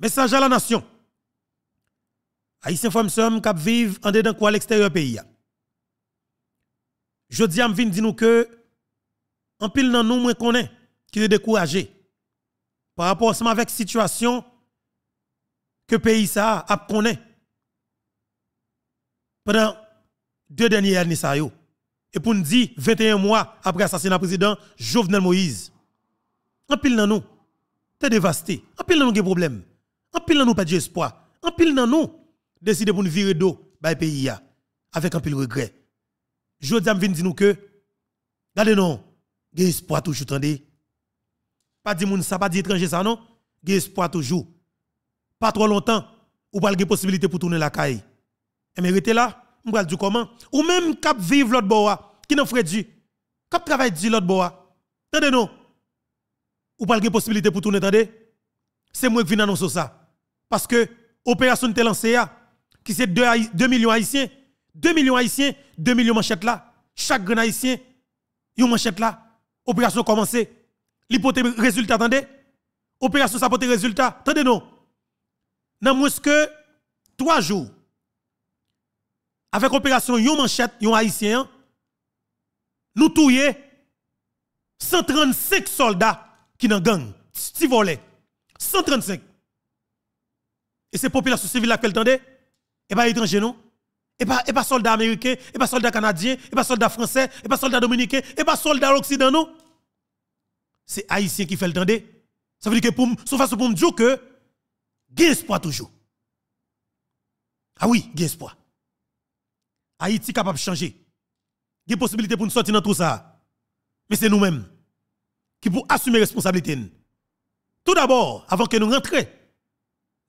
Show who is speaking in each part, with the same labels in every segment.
Speaker 1: Message à la nation. Haïtien Fomsom qui vivent en dedans quoi à l'extérieur pays. Je dis à m'vin dit nous que en pile dans nous moins connaît qui est découragé par rapport à avec situation que pays ça a connaît pendant deux dernières années ça et pour nous dire 21 mois après l'assassinat président Jovenel Moïse. En pile dans nous, t'es dévasté. En pile dans nous des problèmes. En pile dans nous pas d'espoir. En pile dans nous décidé pour nous virer d'eau le bah, pays avec un pile regret. Je dis me dire nous que regardez non, y espoir toujours tendez. Pas dit moun ça, pas dit étranger ça non, y espoir toujours. Pas trop longtemps ou pas de possibilité pour tourner la caille. Et eh, mais restez là, vous va dire comment ou même cap vivre l'autre bois qui n'en ferait du cap travail du l'autre bois. Tendez non. Ou pas de possibilité pour tourner tendez. C'est moi qui viens annoncer ça. Parce que l'opération était lancée, qui c'est 2, millions haïtiens, 2 millions haïtiens, 2 millions manchettes là. Chaque grand haïtien, une manchette là. Opération commencé. L'hypothèse résultat, attendez. Opération ça porte résultat. Attendez non. Dans moins que 3 jours, avec opération yon manchette, yon haïtien, nous touillons 135 soldats qui nan gang, si 135. Et c'est population civile qu'elle tendait. Et eh pas ben, étrangers non? Et pas, et pas soldats américains, et eh pas ben, soldats canadiens, et eh pas ben, soldats français, et pas soldats dominicains, et pas soldats occidentaux, non? C'est haïtien qui fait le tendé. Ça veut dire que pour, sauf façon pour me dire que, gain espoir toujours. Ah oui, gain espoir. Haïti capable de changer. Il y a possibilité pour nous sortir dans tout ça. Mais c'est nous-mêmes qui pour assumer responsabilité. Tout d'abord, avant que nous rentrions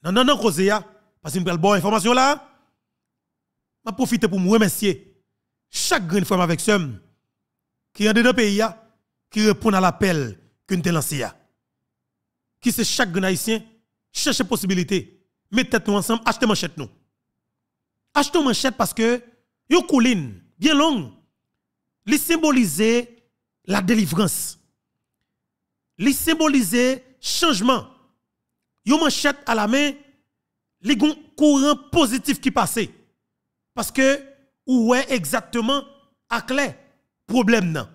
Speaker 1: non, non, non, ya parce que une belle bonne information là. Je profite pour me remercier chaque grande femme avec somme qui est dans le pays, qui répond à l'appel que nous avons lancé. Qui c'est chaque grand haïtien, cherche possibilité, mettez nous ensemble, achetez manchette nous. Achetez manchette parce que Les collines bien long. li symboliser la délivrance. li symboliser changement. Yo manchette à la main, les courant positif qui passe. Parce que, est exactement, à clair, problème nan.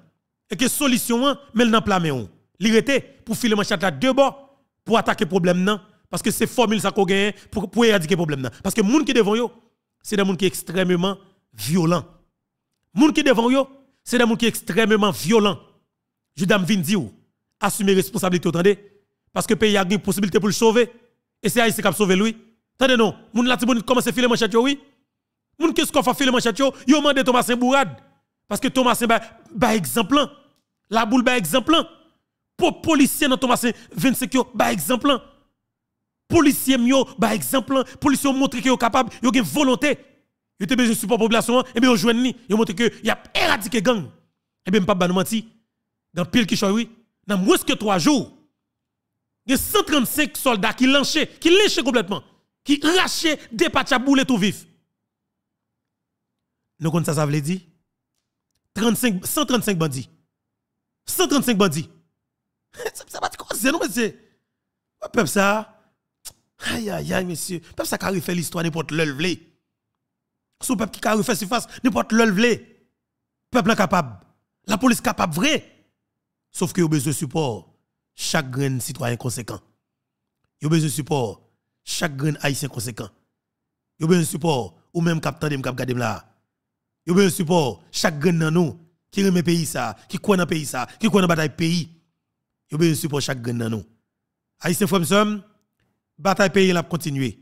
Speaker 1: Et que solution, an, mel nan plame on. rete, pour filer manchette la deux bords, pour attaquer problème nan. Parce que c'est formule sa qu'on gagne pour, éradiquer problème nan. Parce que moun qui devant yo, c'est des moun qui extrêmement violent. Moun qui devant yo, c'est des moun qui extrêmement violent. Je dame vin di ou, assumer responsabilité, tande parce que le pays a une possibilité pour le sauver. Et c'est Haïti qui a sauvé lui. Attendez, non, moun qui commence à filer manchette oui. Moun qu'est-ce qu'on fait filer manchette ont demandé à Thomas Bourad. Parce que Thomas Saint par bah, exemple. Hein. La boule par bah, exemple. Hein. Pour policier dans Thomas 25 par bah, exemple hein. exemple. Policier mieux par exemple. Policier montre qu'il est capable, a une volonté. Il était besoin support population et eh bien yo joigne ni, Il montre que y a éradiqué gang. Et eh bien pas ba nous mentir. Dans pile qui choisit. oui. Dans moins que 3 jours il y a 135 soldats qui lâchaient, qui léchaient complètement, qui rachaient, dépatchaient, boulet tout vif. Nous connaissons ça, ça veut dire 135 bandits. 135 bandits. ça va être te non, monsieur. Peuple ça. Aïe, aïe, aïe, monsieur. Peuple ça qui a l'histoire n'importe l'œuvre. Ce peuple qui a refait face, n'importe l'œuvre. Peuple incapable. La police est capable, vrai. Sauf que a besoin de support chaque grain citoyen conséquent. Yo besoin support, chaque grain haïtien conséquent. Yo besoin support ou même capteur de cap là, là. Yo besoin support chaque grain nan nous qui remet pays ça, qui croit dans pays ça, qui croit dans bataille pays. Yo besoin support chaque grain dans nous. Haïtien frère bataille pays l'a continuer.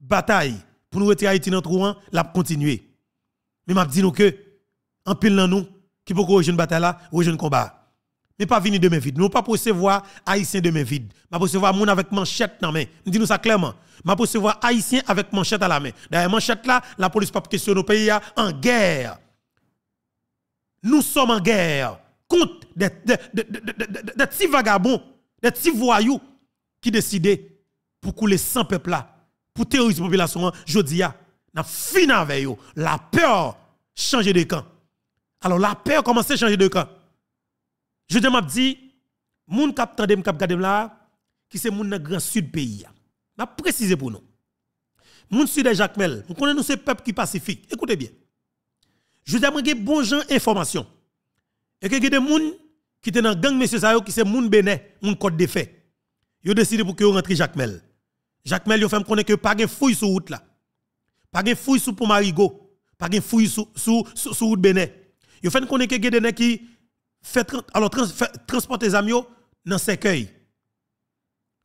Speaker 1: Bataille pour nous retirer Haïti dans trou l'a continue. Mais m'a dit nous que en pile dans nous qui pour rejoindre bataille là, rejoindre combat. Mais pas venir demain vide. Nous pas recevoir haïtien demain vide. Pas recevoir moun avec manchette dans la main. Dis nous ça clairement. ma recevoir haïtien avec manchette à la main. D'ailleurs manchette là, la police pas question nos pays hein. en guerre. Nous sommes en guerre contre des petits vagabonds, des petits voyous qui décident pour couler sans peuple là, pour terroriser la population hein. je ah, a. fin avec eux. La peur change de camp. Alors la peur commence à changer de camp. Je te m'a dit, moun kap tande kap gade là, qui c'est moun nan grand sud pays. M'a précisé pour nous. Moun sud Jacmel, Jacques connaît nous ce peuple qui pacifique. Écoutez bien. Je te m'a bon gens information. Et que des moun qui étaient dans gang monsieur Sayo, qui c'est moun Bénin, moun Côte de Fait. Yo décidé pour que yo rentre Jacmel. Jacmel yo fait me connaître que pas gen fouille sous route là. Pas gen fouille pour Marigo. Pas gen fouille sous route Bénin. Yo fait connaît que des gens qui fait, alors trans, transporter les amis dans cercueil.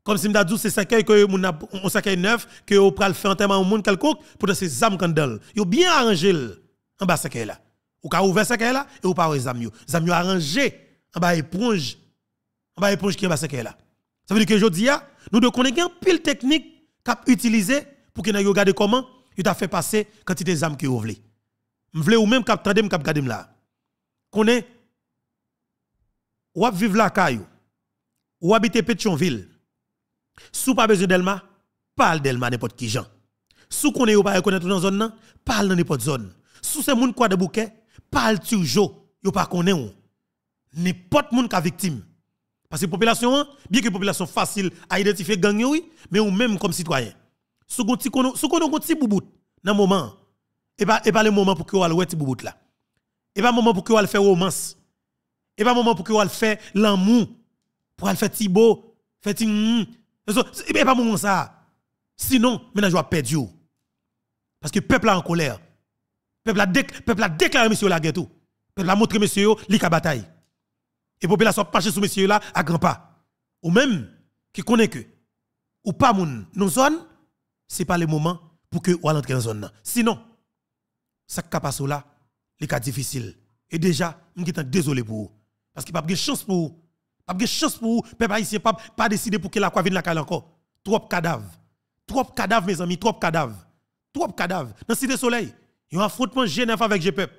Speaker 1: Comme si m'da dit, c'est cercueil que mon on cercueil neuf que on pral faire enterrement au monde quelconque pour ces âmes candel. Yo bien arrangé en bas cercueil là. Ou ka ouvert cercueil là et ou pas les amis. amis arrangé en bas éponge. En bas éponge qui en bas cercueil là. Ça veut dire que jodi a, nous de connait une pile technique qu'a utilisé pour que nous regarder comment il t'a fait passer quantité d'âmes que vous voulez. M'vle ou même cap tandem qu'a garder là. connait ou à vivre la caillou, ou habiter Pétionville, sou pas besoin d'Elma, parle d'Elma n'importe qui gens. Sous qu'on est pas reconnaître dans zone nan, parle dans n'importe zone. Sou se moun quoi de bouquet, parle toujours, yo pa koné ou. N'importe moun ka victime. Parce que population bien que population facile à identifier gang oui, mais ou même comme citoyen. Sou qu'on ti kono, sous kon ti boubout nan moment. Et pas et pas le moment pour que ou al wè ti boubout là. Et pas moment pour que ou al faire romance et pas moment pour que vous fait l'amour, pour faire fait Thibaut, fait ti Et pas moment ça. Sinon, maintenant, je vais perdre. Parce que le peuple est en colère. Le peuple a, déclaré peuple a déclaré monsieur la guerre Le peuple a montré monsieur li ka bataille. Et la population passé sur monsieur là à grands pas. Ou même qui connaît que ou pas dans la zone, ce n'est pas le moment pour que vous entre dans zone Sinon, ça qui passe là, c'est difficile. Et déjà, je suis désolé pour vous. Parce qu'il n'y a pas de chance pour vous. Pas de chance pour vous. Peuple haïtien pas pas décider pour que la quoi vienne la cale encore. Trop cadavres. Trop cadavres mes amis, trop cadavres. Trop cadavres. Dans Cité Soleil, il y a un affrontement G9 avec GPEP.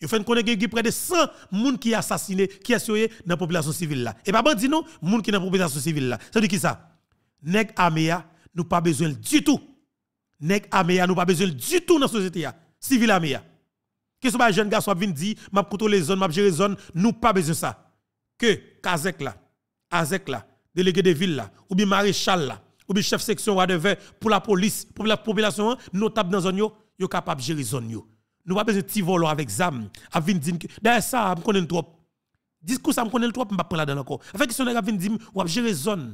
Speaker 1: Il fait connaître près de 100 personnes qui assassinés, qui assurés dans la population civile là. Et pas dit non, monde qui dans la population civile là. Ça dit qui ça Nèg Amea, nous pas besoin du tout. Nèg Amea, nous pas besoin du tout dans la société là. Civil Amea. Kè sou ba yon jen gas wap vin di, map koutou le zon, map jere zon, nou pa beze sa. Kè, kazek la, azek la, delege de vil la, oubi marechal la, oubi chef seksyon wadeve, pou la polis, pou la populasyon, nou tab nan zon yo, yo kap ap jere zon yo. Nou pa beze ti volo avèk zam, ap vin din ki, daye sa, m konen l'trop. Diskous sa m konen l'trop, m pa pren la den akor. Afè kè sou nan yon vindim, wap jere zon,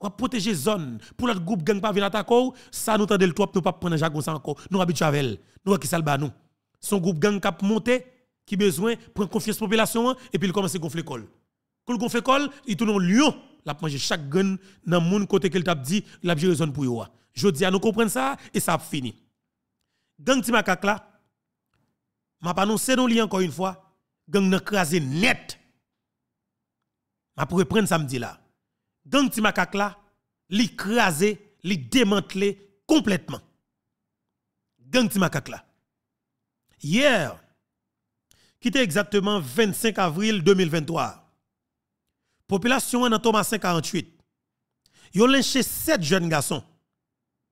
Speaker 1: wap poteje zon, pou lòt goup genk pa vin atakor, sa nou tra de l'trop, nou pa pren la jagon sa akor. Nou wabi tchavell, nou son groupe gang cap monté qui besoin prend confiance population et puis il commence à gonfler col. Quand il gonfle col, il tourne en lion, il mange chaque gun dans le monde côté qu'il t'a dit, la a raison pour eux. Ah. Je dis à ah, nous comprendre ça et ça a fini. Gang ma là, m'a pas annoncé non lien encore une fois, gang n'a crasé net. M'a pour prendre samedi là. Gang ma là, li crasé, li démanteler complètement. Gang ma là. Hier, qui était exactement 25 avril 2023, population en Thomas 548, ils ont lynché 7 jeunes garçons.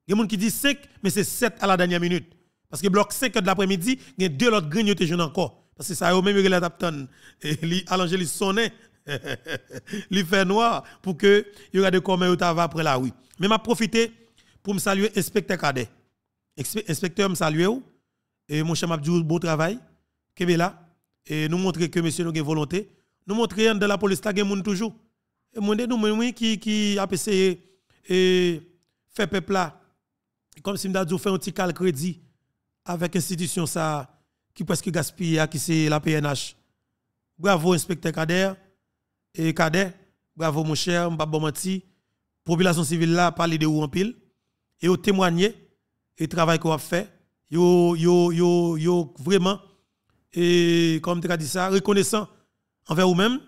Speaker 1: Il y a des gens qui disent 5, mais c'est 7 à la dernière minute. Parce que bloc 5 de l'après-midi, il y a deux autres étaient jeunes encore. Parce que ça, eux même ils adaptent, ils allongent les sonnets, ils fait noir pour que il y ait des communs après la oui. Mais m'a profité pour me saluer inspecteur Cadet. Inspecteur me saluer et mon cher Mabdou, bon travail. là Et nous montrer que monsieur nous a volonté. Nous montrer que la police, il toujours. Et monde, nous, qui, qui a essayé et fait peuple là, comme si nous fait un petit cal crédit avec institution ça, qui presque gaspille, hein, qui c'est la PNH. Bravo, inspecteur Kader. Et Kader, bravo, mon cher, bon La Population civile là, parler de vous en pile. Et au témoigner, et travail qu'on a fait yo yo yo yo vraiment et comme tu as dit ça reconnaissant envers vous-même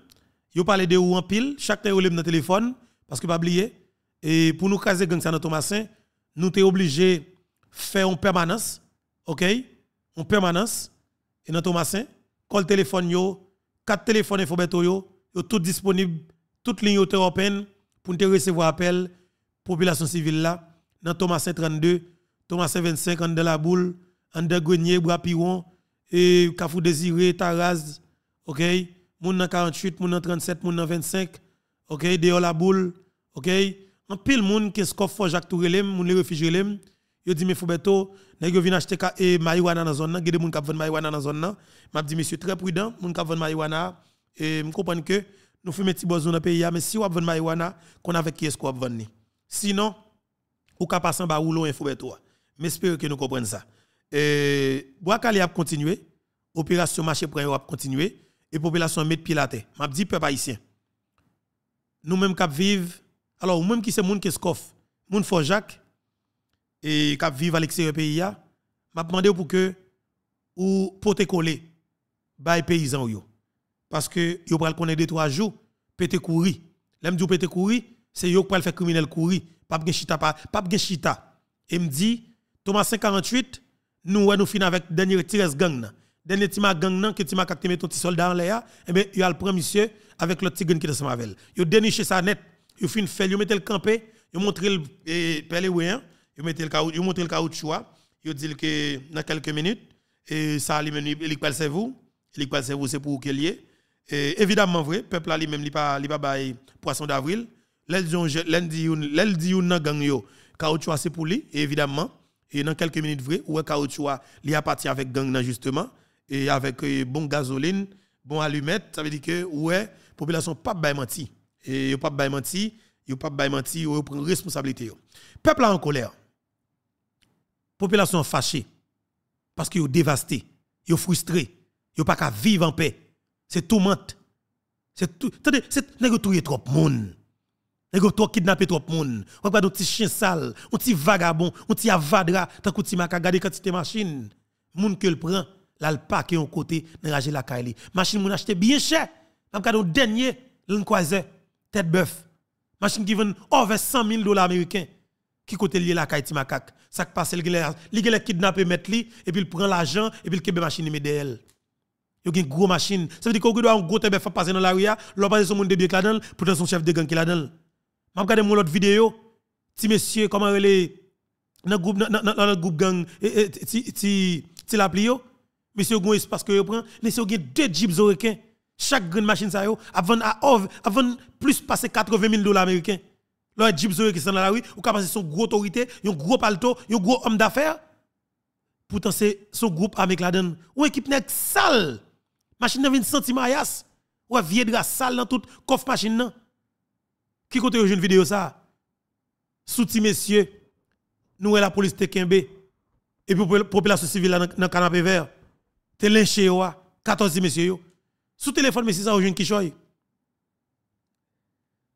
Speaker 1: yo parlez de vous en pile chaque temps vous dans téléphone parce que pas oublier et pour nous caser gang ça dans Thomasin nous t'es obligé faire en permanence OK en permanence et dans Thomasin call téléphone yo quatre téléphones infobeto yo yo tout disponible toute ligne européenne pour te recevoir appel population civile là dans Thomasin 32 Thomas 25, André Laboule, André Grenier, Brapiron, et Kafou Désiré, Taraz, ok? Moun 48, moun 37, moun 25, ok? la boule ok? En pile moun, qu'est-ce qu'on fait, Jacques Tourelem, moun les réfugiés yo dit, mais Foubeto, nèg yo vin acheter ka e marijuana dans zone gede moun kap vend marijuana dans zone Je M'a dit, monsieur, très prudent, moun kap vend marijuana, et eh, comprends que nous fumons petit besoin dans le pays, mais si vous avez marijuana, qu'on avec qui est-ce qu'on vend Sinon, ou ka passer en bas ou l'on Foubeto m'espère j'espère que nous comprenons ça. Et Boakali a continué, opération marché pour a continué, et population met pied la terre. Peu dis peuple haïtien. nous même qui vivre alors nous-mêmes qui c'est moun qui scoff, moun Jacques et qui vivre à l'extérieur pays, M'a demandé pour que ou pote coller bay paysan yo. Parce que yo pral connaît deux trois jours, pété couri. L'aime dit pété couri, c'est yo pral faire criminel couri, pas gen chita pas gen chita. Et me dit Thomas 548, nous, nous avec dernier tirage gang. Dernier gang, que tima soldat en eh il a le premier monsieur avec le tigre qui est ensemble avec déniché ça net, il fin fait, il mette le campé, il montre le eh, pelé ouin, hein. il mette le montre le caoutchouc, il dit que dans quelques minutes, et eh, ça, il vous? il vous c'est pour qu'il y ait. évidemment, vrai, peuple lui même, pas poisson d'avril. c'est pour lui, évidemment et dans quelques minutes vrai ouais caoutchouc il a parti avec gang nan justement et avec euh, bon gasoline bon allumette ça veut dire que ouais population pas bay menti et yo pas bay menti yo pas bay menti yo prend responsabilité yo peuple en colère population fâchée parce que yo dévasté yo frustré yo pas qu'à vivre en paix c'est tout tourmente c'est tout c'est nèg trop monde Nego toi kidnapper trop monde. Ou pas un petit chien sale, un petit vagabond, un petit avadra, tant que tu m'as gardé quantité machine. Moun que le prend, là le paquet en côté, n'enrager la caille. Machine moun acheté bien cher. Même quand dernier, l'un croiser tête bœuf. Machine qui vend over 100 000 dollars américains. Qui côté lié la caille Timakak? Ça qui passe, il le kidnapper mettre li, et puis il prend l'argent, et puis il kebe machine met d'elle. Il y a une grosse machine. Ça veut dire qu'on doit un gros tête eh bœuf ben, passer dans la rue, hein. l'on passe son monde de bien là-dedans, pourtant son chef de gang qui là-dedans m'a regardé mon autre vidéo ti monsieur comment relé dans groupe dans groupe gang e, e, ti ti ti la monsieur gon espace que prend monsieur avez deux jeeps américains chaque grande machine ça avant avant plus passer 80 000 dollars américains là e jeeps qui sont dans la rue ou capable son gros autorité un gros palto un gros homme d'affaires pourtant c'est son groupe avec la donne ou équipe nèg sale machine 20 centimes ayas ou vieille de sale dans toute coffre machine qui compte une vidéo ça? Souti messieurs, nous la police te kembe. Et puis la population civile dans le canapé vert. Te lynché 14 ah. messieurs. Sous téléphone, messieurs, ça aujourd'hui, qui choy.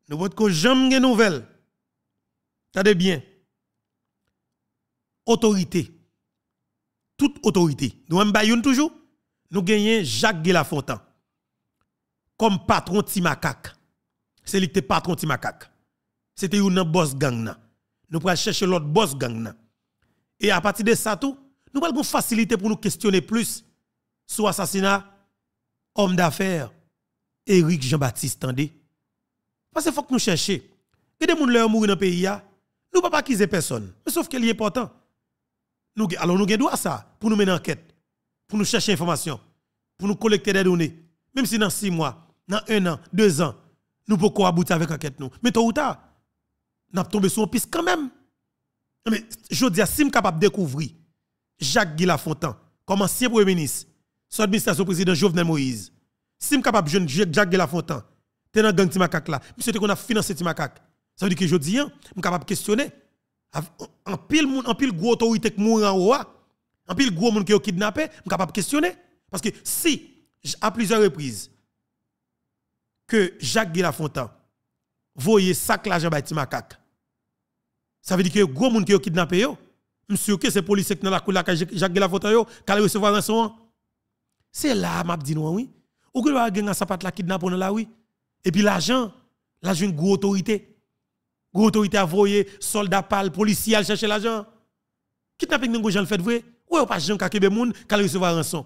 Speaker 1: Nous voulons jamais de nouvelles. Tade bien. Autorité. Toute autorité. Nous avons toujours. Nous gagnons Jacques Gélafontan. Comme patron Timacac c'est lui qui était patron de macaque. C'était un boss gang. Nous prenons chercher l'autre boss gang. Et à partir de ça, tout, nous pouvons facilité pour nous questionner plus sur l'assassinat homme d'affaires Éric Jean-Baptiste Tandé. Parce qu'il faut que nous cherchions. Que des gens qui mouru dans le pays, nous ne pouvons pas acquiser personne. Mais sauf qu'il est important. Nous, alors nous avons droit ça pour nous mener en enquête, pour nous chercher information, pour nous collecter des données. Même si dans six mois, dans un an, deux ans, nous pouvons aboutir avec enquête nous. Mais tôt ou tard, nous tombé sur une piste quand même. Mais je dis, si je suis capable de découvrir Jacques Guy Fontan comme ancien Premier ministre, sous administration président Jovenel Moïse, si je suis capable de Jacques Guy Fontan, tu dans gang Timakak là, monsieur, qu'on a financé Timakak. Ça veut dire que je dis, hein, je suis capable de questionner. En pile, en pile, gros autorité qui mourent en haut, en pile, gros monde qui est kidnappé, je suis capable de questionner. Parce que si, à plusieurs reprises, que Jacques Guélafontaine voyait sac l'argent à macaque. Ça veut dire que gros monde qui ont kidnappé yo, monsieur que c'est policiers qui dans la cour Jacques Guélafontaine yo, qui un recevoir rançon. C'est là m'a dit non oui. Ou que va gagner patte la kidnapper la oui. Et puis l'argent, l'argent une grosse autorité. Grosse autorité a voyé soldat pal, policier à chercher l'argent. Kidnapping n'en gens le fait vrai. Ouais, pas gens qui a reçu qui recevoir rançon.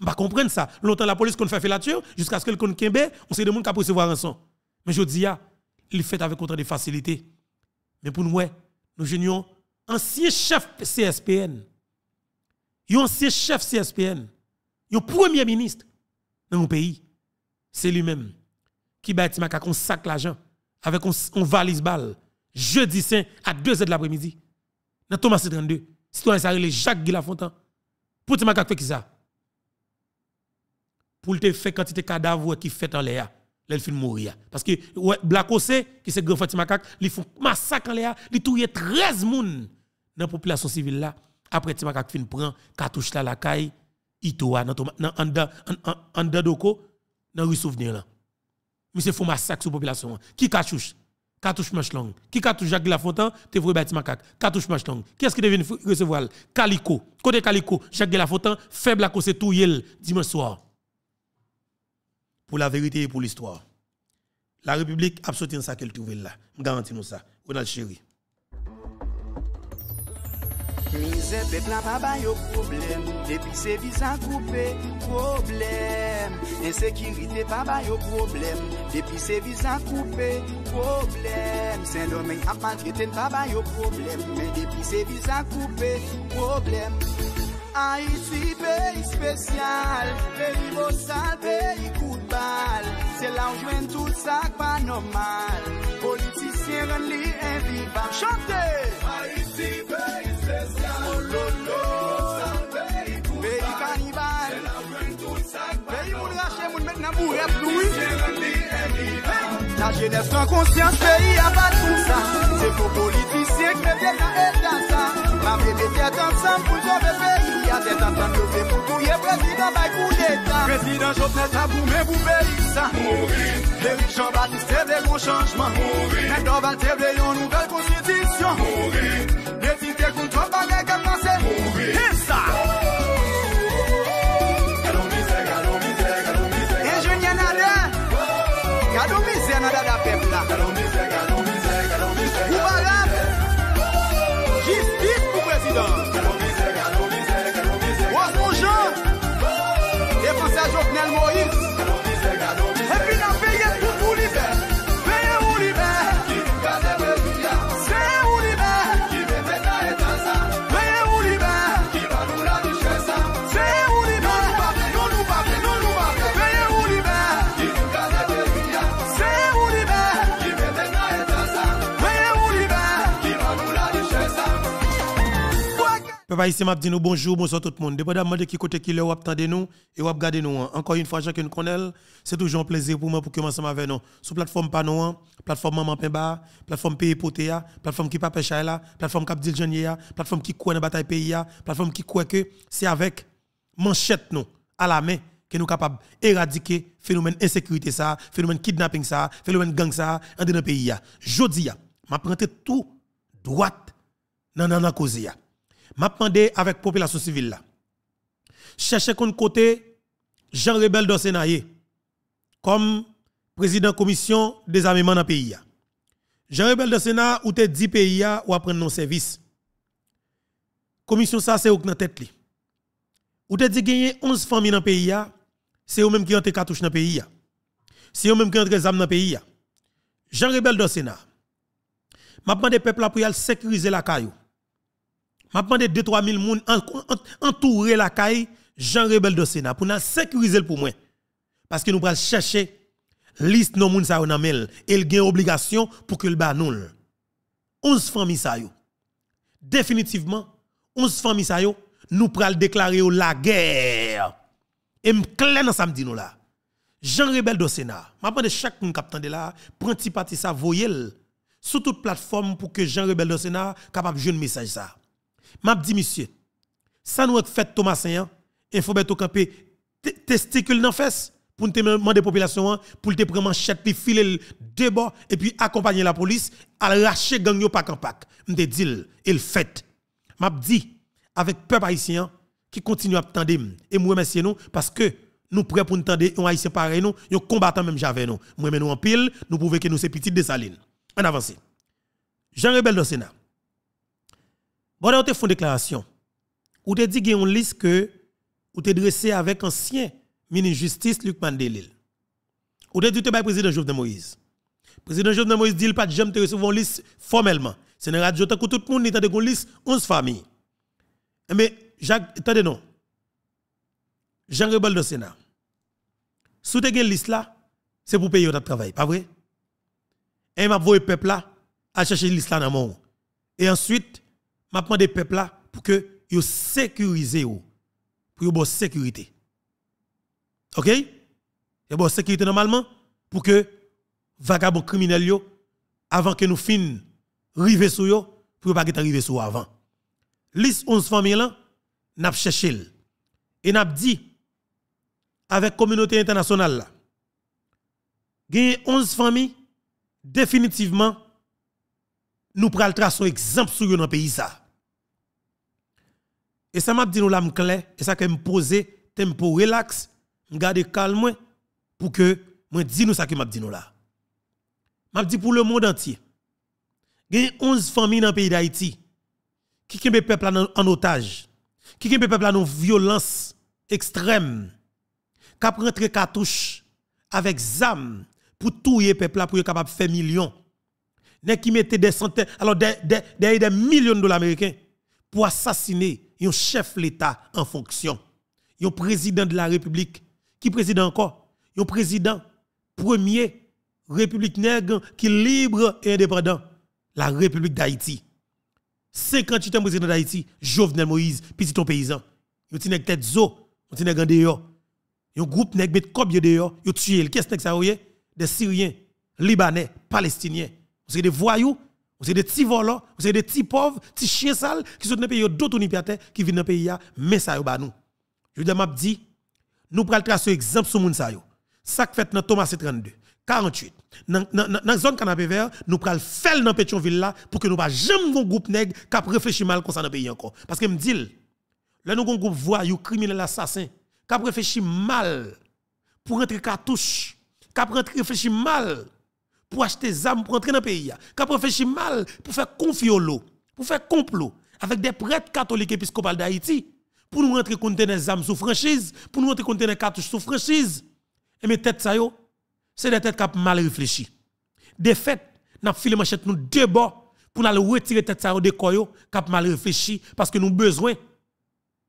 Speaker 1: Je ne comprends ça. Longtemps, la police qu'on fait filature, jusqu'à ce qu'elle qu'on kembe, on sait se demande se recevoir un son. Mais je dis, il fait avec autant de facilité. Mais pour nous, nous un ancien chef CSPN, un ancien chef CSPN, un premier ministre dans mon pays. C'est lui-même qui bâtit ma un sac l'argent avec un valise balle jeudi saint à 2h de l'après-midi. Dans Thomas 32, citoyen ça Jacques Guy Lafontaine. Pour te fait qui ça pour te faire quantité cadavres qui fait en l'air les film mourir parce que black Blacosé qui c'est grand Fatima Kak il font massacre en l'air ils tuent 13 moun dans la population civile là après Timakak fin prend cartouche la caille itoa dans dans en doko dans un souvenir là Mais c'est fou massacre sur population qui cartouche cartouche manche longue qui cartouche Jacques Lafontaine te vrai Fatima Kak cartouche manche qui est-ce qui devient recevoir calico côté calico Jacques Lafontaine fait Blacosé le dimanche soir pour la vérité et pour l'histoire. La République a sauté ça qu'elle trouvait là. Je garantis nous ça. Ronald Chéri.
Speaker 2: Mise pep la pa ba yo problem, depi se vizan koupe, problem. Ensekirite pas ba yo depuis c'est visa coupé problème c'est Sen domen ap mantreten pas ba yo problème men depi se visa coupé problème A isi pe ispesyal, pe di bo sal pe i kutbal, se la ou jwen tout sak pa normal, politsi sien an li en rival. Chante! A isi pe ispesyal, pe di bo sal pe i kutbal, se la ou jwen tout sak pa normal, politsi sien an li en rival. Jè nèst an konsyans, jpeyi apat pou sa Se pou politisèk, mè fèk nan el dan sa Mè mè mè tèt ansan, pou jò mè fèyi A tèt an plan kòpè pou kouyè, presidèm bay koujè ta Presidèm jòp nè tabou, mè bou fèy sa Morin Lèrik Jean-Baptiste, tèvè yon chanjman Morin Mèk doval tèvè yon nouvel konsyantisyon Morin Mèk si tèkoun tòp bagèk an pansè Morin Pè sa Morin
Speaker 1: Papa ici m'a dit bonjour, bonsoir tout le monde. Dépendamment de qui côté qui le ou attendez nous et vous regardez nous. Hein. Encore une fois, chacun connaît, c'est toujours un plaisir pour moi pour commencer avec nous. Sur plateforme panouan hein. plateforme Maman Pemba, plateforme Pays la hein. plateforme qui Pape la plateforme Cap la plateforme qui croit dans bataille pays plateforme qui croit que c'est avec manchette nous à la main que nous capables éradiquer phénomène insécurité ça, phénomène kidnapping ça, phénomène gang ça dans le pays Jodi, m'a prendre tout droite dans la cause m'a demandé avec population civile là. Cherchez qu'on côté Jean Rebel le comme président commission des armements dans le pays. Jean Rebel de Sénat ou te 10 pays ou apprendre nos services. Commission ça c'est au dans tête li. Ou te dit gagner 11 familles dans le pays c'est eux même qui ont des dans le pays C'est eux même qui ont des armes dans le pays Jean Rebel de Sénat. M'a demandé peuple pour sécuriser la caillou m'a demandé 2 3 000 moun entourer la caille Jean Rebel de Sénat pour nous sécuriser pour moi parce que nous pral chercher liste non moun sa nous nan mel et il obligation pour que le ba nous 11 familles sa yo définitivement 11 familles sa yo nous pral déclarer la guerre et m'clair dans samedi nous là Jean Rebel de Sénat m'a demandé chaque moun kap tande là prend petit parti ça voyel sur toute plateforme pour que Jean Rebel de Sénat capable un message ça m'a dit monsieur, ça nous a fait Thomas Saint, hein, au Campé testicule dans fesse pour te demander population hein, pour te prendre manchette puis filer deux et puis accompagner la police à lâcher gang yo pas en pack. M'te dit il fait. M'a dit avec peuple haïtien hein, qui continue à attendre et moi remercie nous parce que nous prêts pour nous tendre un haïtien pareil nous, un combattant même j'avais nous. Moi nous en pile, nous pouvons que nous c'est petits de salines. En avance. Jean Rebel dans le Sénat. Bon, on fait une déclaration. Ou te dit qu'il y a une liste que ou te dressé avec ancien ministre justice Luc Mandelil. Ou te dit que président Jovenel Moïse. Président Jovenel Moïse dit qu'il pas de jamais te recevoir une liste formellement. C'est une radio tout le monde est une liste 11 familles. Eh, mais Jacques, attendez non. Jean Rebelle dans Sénat. Si tu as une liste là, c'est pour payer ton travail, pas vrai? Et eh, m'a le peuple là à chercher liste là dans mon. Et ensuite m'a des peuple là pour que yo sécurisez pour yo bon sécurité. OK Et sécurité normalement pour que vagabond criminel yo avant que nous fin river sur yo pour pas qu'il arriver sur avant. Lis 11 familles là n'a cherché et n'a dit avec communauté internationale là gagne 11 familles définitivement nous le trace exemple sur dans pays ça et ça m'a dit nous l'âme clair et ça que me poser tempo relax, me garder calme pour que moi dis nous ça que m'a dit nous là. M'a dit pour le monde entier. Il y a 11 familles dans le pays d'Haïti qui kembe peuple en otage, qui kembe peuple en violence extrême, qui cartouche avec zam pour touiller peuple pour capable faire millions. qui mettait des centaines alors des, des, des, millions de dollars américains pour assassiner un chef l'État en fonction, un président de la République, qui président encore, un président premier République nègre qui libre et indépendant, la République d'Haïti. 58 ans président d'Haïti, Jovenel Moïse, petit ton paysan. Yon ti nèg tête zo, yon ti nèg en dehors. Yon groupe nèg met kobye dehors, yon yon le qu'est-ce que ça Des Syriens, Libanais, Palestiniens. C'est des voyous vous êtes des petits volants, vous êtes des petits pauvres, petits chiens sales qui sont dans le pays d'autres qui viennent dans le pays mais ça pas bah, nous. Je dis m'a nous prenons tracer exemple sur monde ça yo. Ça fait dans Thomas 32, 48. Dans la zone canapé vert, nous prenons faire dans Pétionville là pour que nous pas jamais un groupe nèg qui réfléchir mal dans le pays encore parce que me dit là nous un groupe voyou criminel assassin qui réfléchissent mal pour rentrer cartouche, qui réfléchir mal pour acheter des armes pour entrer dans le pays, qui réfléchi mal pour faire confiolo, pour faire complot avec des prêtres catholiques épiscopales d'Haïti, pour nous rentrer compte des armes sous franchise, pour nous rentrer compte des cartouches sous franchise. Et mes têtes, ça c'est des têtes qui ont mal réfléchi. De fait, nous avons filé des nous deux pour nous retirer tête ça des yo, qui ont mal réfléchi parce que nous avons besoin de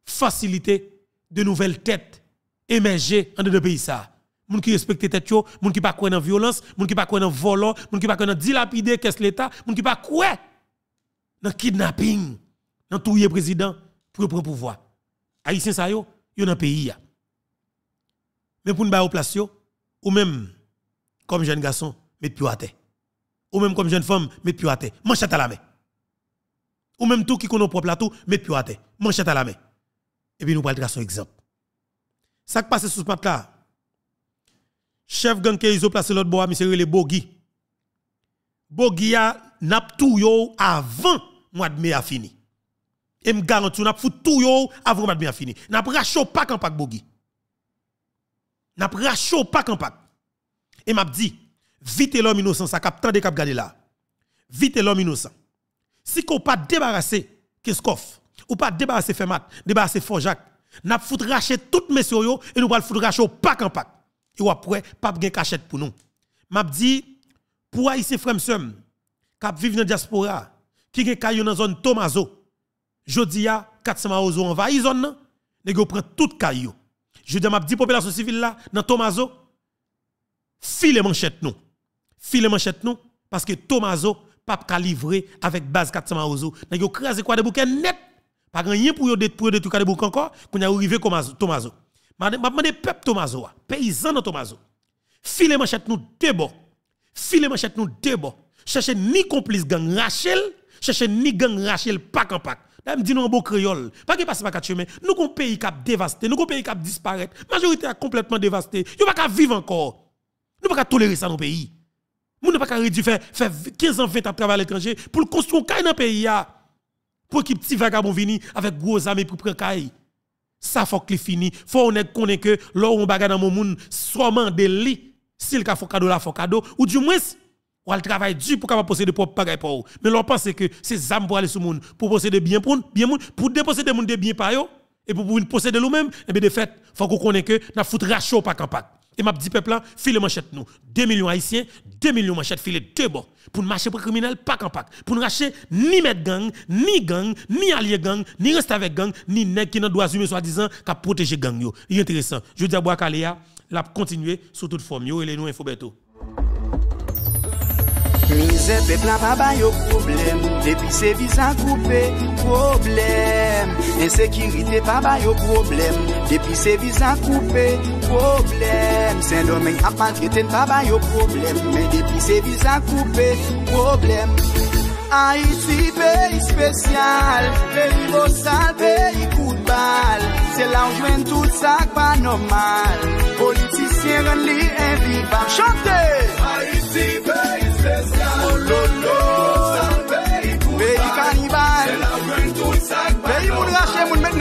Speaker 1: faciliter de nouvelles têtes émerger dans le pays ça moun qui respecte tête yo, moun qui pas en nan violence, moun qui pas kwen nan volant, moun qui pas kwen nan dilapider qu'est-ce l'état, moun qui pas croire nan kidnapping, nan touyer président pour prendre pouvoir. Haïtien sa yo, yo nan pays ya. Mais pour nous ba place yo, ou même comme jeune garçon, mettre pied à terre. Ou même comme jeune femme, mettre pied à terre. Manchette à la main. Ou même tout qui connaît propre plateau tout, mettre pied à terre. Manchette à la main. Et puis nous prenons son exemple. Ça qui passe sous ce matelas là, chef gang Izo place l'autre bois, monsieur le Bogi. Bogi a nap tout yo avant mois de mai a fini. Et me garantis n'a fout tout yo avant mois de mai a fini. N'a pas en pack Bogi. N'a racho pas en pack. Et m'a dit vite l'homme innocent ça cap de cap là. Vite l'homme innocent. Si qu'on pas débarrasser Keskoff ou pas débarrasser Femat, débarrasser Forjac, n'a fout racher toutes mes yo et nous va le foutre racho pas en et après pas gen cachette pour nous m'a dit pour haïtien frère qui vivent dans diaspora qui gen caillou dans zone Tomazo jodi a 400 maozo envahi zone nèg prend tout caillou je dis m'a dit population civile là dans Tomazo file manchette nous file manchette nous parce que Tomazo pas ka livré avec base 400 maozo nèg yo craser quoi de bouquet net pas rien pour yo de tout cadre encore qu'on a arrivé comme Tomazo m'a un peuple Tomazo, paysan de Tomazo. Filez manchette nous deux Filez manchette nous deux chercher Cherchez ni complice gang Rachel, cherchez ni gang Rachel pas en pack. Là, me dis, nous en beau créole. Pas que pas quatre chemin. Nous un pays cap dévasté, nous un pays cap La Majorité a complètement dévasté. Yo pas qu'à vivre encore. Nous pas qu'à tolérer ça dans pays. Nous n'avons pas qu'à réduire faire 15 ans 20 ans travail à l'étranger pour construire un Pour qu'il pays pour un petit vagabond vini avec gros amis pour prendre un pays ça faut que fini faut on est connaît que l'on bagarre dans mon monde soit des lits s'il ka faut cadeau la faut cadeau ou du moins ou travaille travail dur pour capable posséder propre bagaille pour eux. mais l'on pense que c'est âmes pour aller sur monde pour posséder bien pour bien pour déposer des monde de bien par yo et pour, posséder nous-mêmes, et eh bien de fait faut qu'on connaît que n'a foutre rachot pas campagne et m'a dit peuple là, filez manchette nous. 2 millions haïtiens, 2 millions manchettes filez deux bon pour marcher pour criminel pas en pack. Pour racheter ni mettre gang, ni gang, ni allié gang, ni rester avec gang, ni nek qui n'a doit soi-disant a protéger gang yo. Il est intéressant. Je dis à Bois l'a continuer sous toute forme yo et les nous info bientôt.
Speaker 2: Mize pe plan pa bayo problem Depi se vizan koupe, problem Ensekirite pa bayo problem Depi se vizan koupe, problem Sen domen apan kreten pa bayo problem Men depi se vizan koupe, problem Haiti, peyi spesyal Terribosal, peyi koutbal Se la ou jwen tout sa kwa nomal Politisyen ren li en vivan Chantez! Haiti!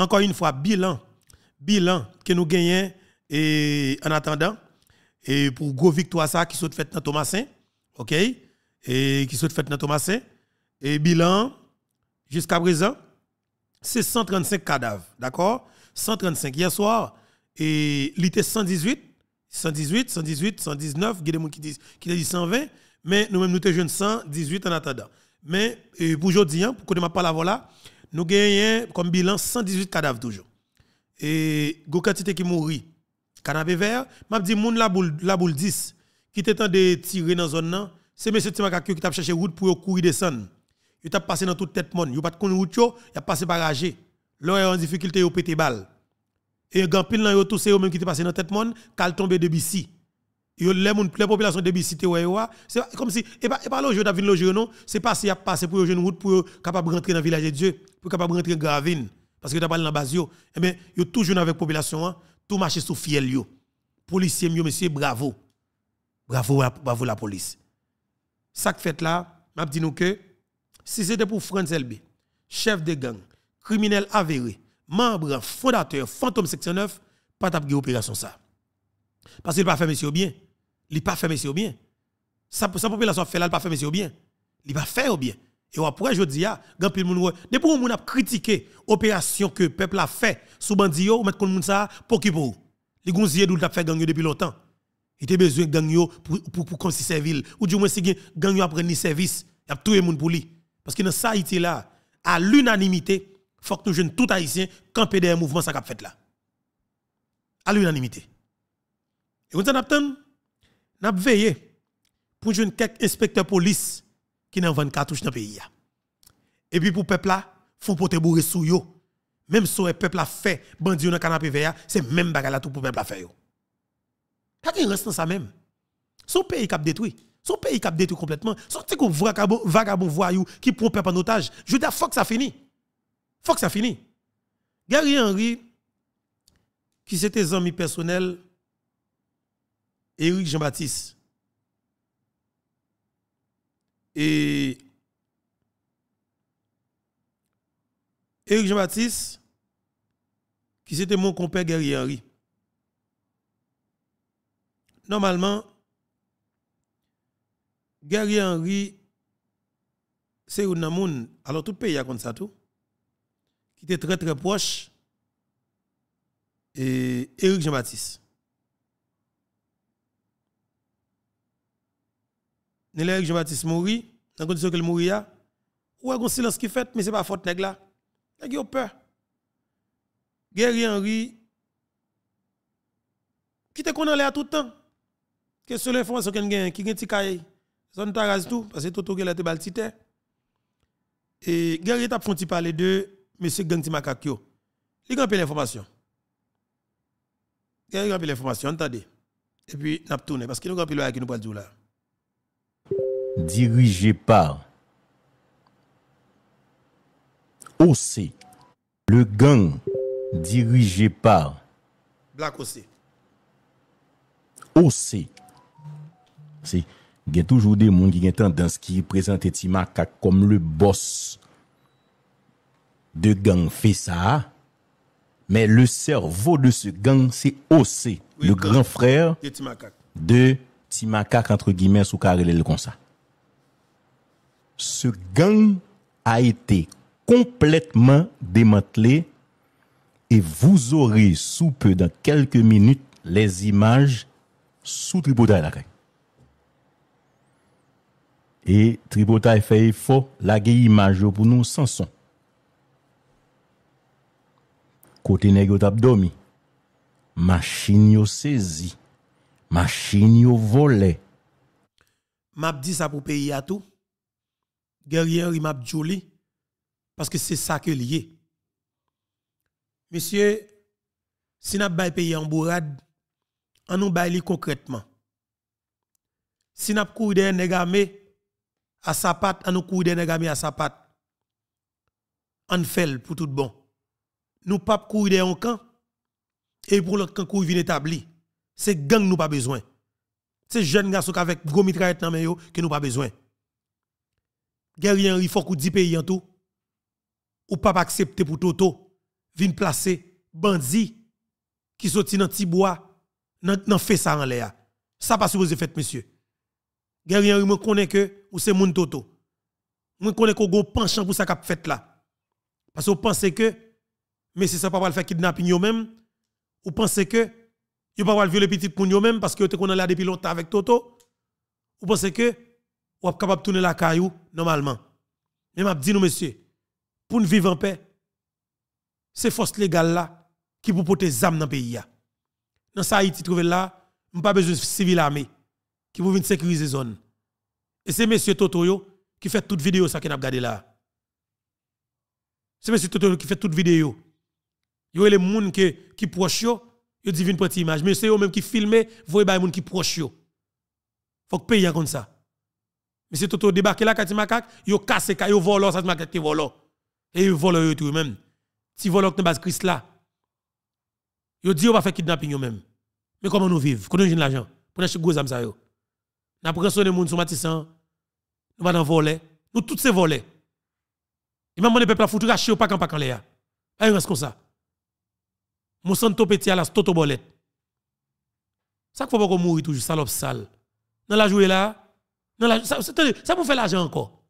Speaker 1: Encore une fois, bilan, bilan que nous gagnons et en attendant et pour gros victoire ça qui sont fait dans Thomasin, OK Et qui sont fait dans Thomasin et bilan jusqu'à présent c'est 135 cadavres, d'accord 135 hier soir et était 118 118, 118, 119, il y a des gens qui disent qui dit 120, mais nous-mêmes nous te jeunes 118 en attendant. Mais pour aujourd'hui, hein, pour que je parle là, nous gagnons comme bilan 118 cadavres toujours. Et une quantité qui mourit. Canapé vert, m'a dit moun la boule la boule 10 qui t'étant de tirer dans zone là, c'est monsieur Timakakyo qui t'a cherché route pour courir descendre. Il t'a passé dans toute tête monde, il pas de route, il a passé barragé. Là est en difficulté, il pété balle. Et grand pile là, tout c'est eux même qui t'est passé dans tête monde, cal tombé de bici. Yo les moun la population de bici c'est comme si et pas et pas loger t'a venir loger non, c'est pas s'il a passé pour une route pour capable rentrer dans village de Dieu capable rentrer gravine parce que tu parlé dans base yo il eh bien yo toujours avec population hein, tout marche sous fiel yo policier monsieur bravo bravo bravo la police ça que fait là m'a dit nous que si c'était pour Franz chef de gang criminel avéré membre fondateur fantôme section 9 pas tap opération ça parce qu'il pas fait monsieur bien il pas fait monsieur bien sa, sa population fait là il pas fait monsieur bien il pas fait au bien et après, je dis, ah, grand pile moun, depuis moun a critiqué l'opération que le peuple a fait sous bandi ou mettre moun ça pour qui pour. Les gonziers d'où t'a fait gang depuis longtemps. Il était besoin de gang pour pour pour qu'on servile ou du moins c'est gang après ni service, y a tout le monde pour lui. Parce que dans ça Haïti là, à l'unanimité, faut que nous jeunes tout haïtiens camper un mouvement ça qu'a fait là. À l'unanimité. Et on n'a pas n'a veillé pour jeune quelques inspecteurs police qui n'en vend cartouche dans le pays. Et puis pour le peuple là, faut porter bourré sous yo. Même si le peuple a fait bandit dans le canapé vert, c'est même bagarre tout pour le peuple a fait yo. qu'il reste dans ça même. Son pays qui a détruit. Son pays qui a détruit complètement. Son petit vagabond voyou qui prend peuple en otage. Je dis, faut que ça finisse. Faut que ça finisse. Gary Henry, qui c'était ami personnel, Eric Jean-Baptiste, et Eric Jean-Baptiste, qui c'était mon compère guerrier Henry. Normalement, guerrier Henry, c'est un amoun, alors tout le pays a comme tout, qui était très très proche, et Eric Jean-Baptiste. que Jean-Baptiste mourit, dans la condition qu'il mourit, ou un silence qui fait, mais ce n'est pas faute nèg là. a eu peur. Guerrier Henry, qui te connaît à tout le temps. Que seule l'information qu'on gagne, qui gagne petit ne ta taras tout, parce que Toto la te baltite. Et guerrier t'a fonti parler de monsieur Ganti Makakio. Il gagne l'information. Guerrier gagne l'information, entendez. Et puis, n'a tourné, parce qu'il y a eu l'information qui nous parle là
Speaker 3: dirigé par OC, le gang dirigé par Black OC. OC. C'est il y a toujours des gens qui ont tendance qui présentent Timakak comme le boss de gang fait ça. Mais le cerveau de ce gang, c'est OC, le grand frère de Timakak, entre guillemets, sous carré le ça ce gang a été complètement démantelé et vous aurez sous peu, dans quelques minutes, les images sous Tribotaï. Et Tribotaï fait effort, la image pour nous sans son. Côté négro dormi, machine yo saisi, machine au volé.
Speaker 1: M'a dit ça pour payer à tout guerrier il m'a joli parce que c'est ça que lié. Monsieur, si n'a pas payé en bourade on nous baille concrètement. Si n'a couru des négamé à sa patte, on nous couru des négamé à sa patte. On fait pour tout bon. Nous pas courir des en camp et pour l'autre camp courir vient établi. C'est gang nous pas besoin. C'est jeunes garçons avec gros mitraillette dans main que nous pas besoin. Gary Henry faut ou 10 pays en tout. Ou pas accepter pour Toto, vin placer bandit qui sorti dans bois nan fait ça en l'air. Ça pas supposé fait monsieur. Guerrier Henry me connaît que ou c'est mon Toto. Moi connais qu'on go penchant pour ça qu'a fait là. Parce que vous pensez que mais si ça pas le faire kidnapping yo même, ou pensait que yo pas le violer petit moun même parce que vous êtes là depuis longtemps avec Toto. ou pensez que ou capable tourner la caillou normalement. Mais m'a dit nous monsieur, pour nous vivre en paix, c'est force légale là qui pour porter zam dans le pays Dans ça Haïti trouvé là, n'ai pas besoin de civil armé qui pour venir sécuriser zone. Et c'est monsieur Totoyo qui fait toute vidéo ça qui n'a regardé là. C'est monsieur Totoyo qui fait toute vidéo. Yo les gens qui qui proche yo, yo dit vinn petite image, mais c'est eux même qui filmer, voyez les bah, gens qui proche yo. Faut que payer comme ça. Monsieur Toto débarqué là, Kati Makak, yo cassé, yo volé, ça Makak te volé, Et il volo yo tout même. Si volo que base Christ là. Yo dit on va faire kidnapping yo même. Mais comment nous vivons? Comment nous l'argent? Pour nous gros ça yo. N'a pris sur les moun sur Matissan. Nous va dans voler. Nous tous ces volets. Et même les peuple a foutu raché pas quand pas quand l'air. Pas reste comme ça. Monsanto petit à la toto bolette. Ça qu'il faut pas qu'on mourir toujours salope sale. Dans la jouée là, ça, ça pour faire l'argent encore.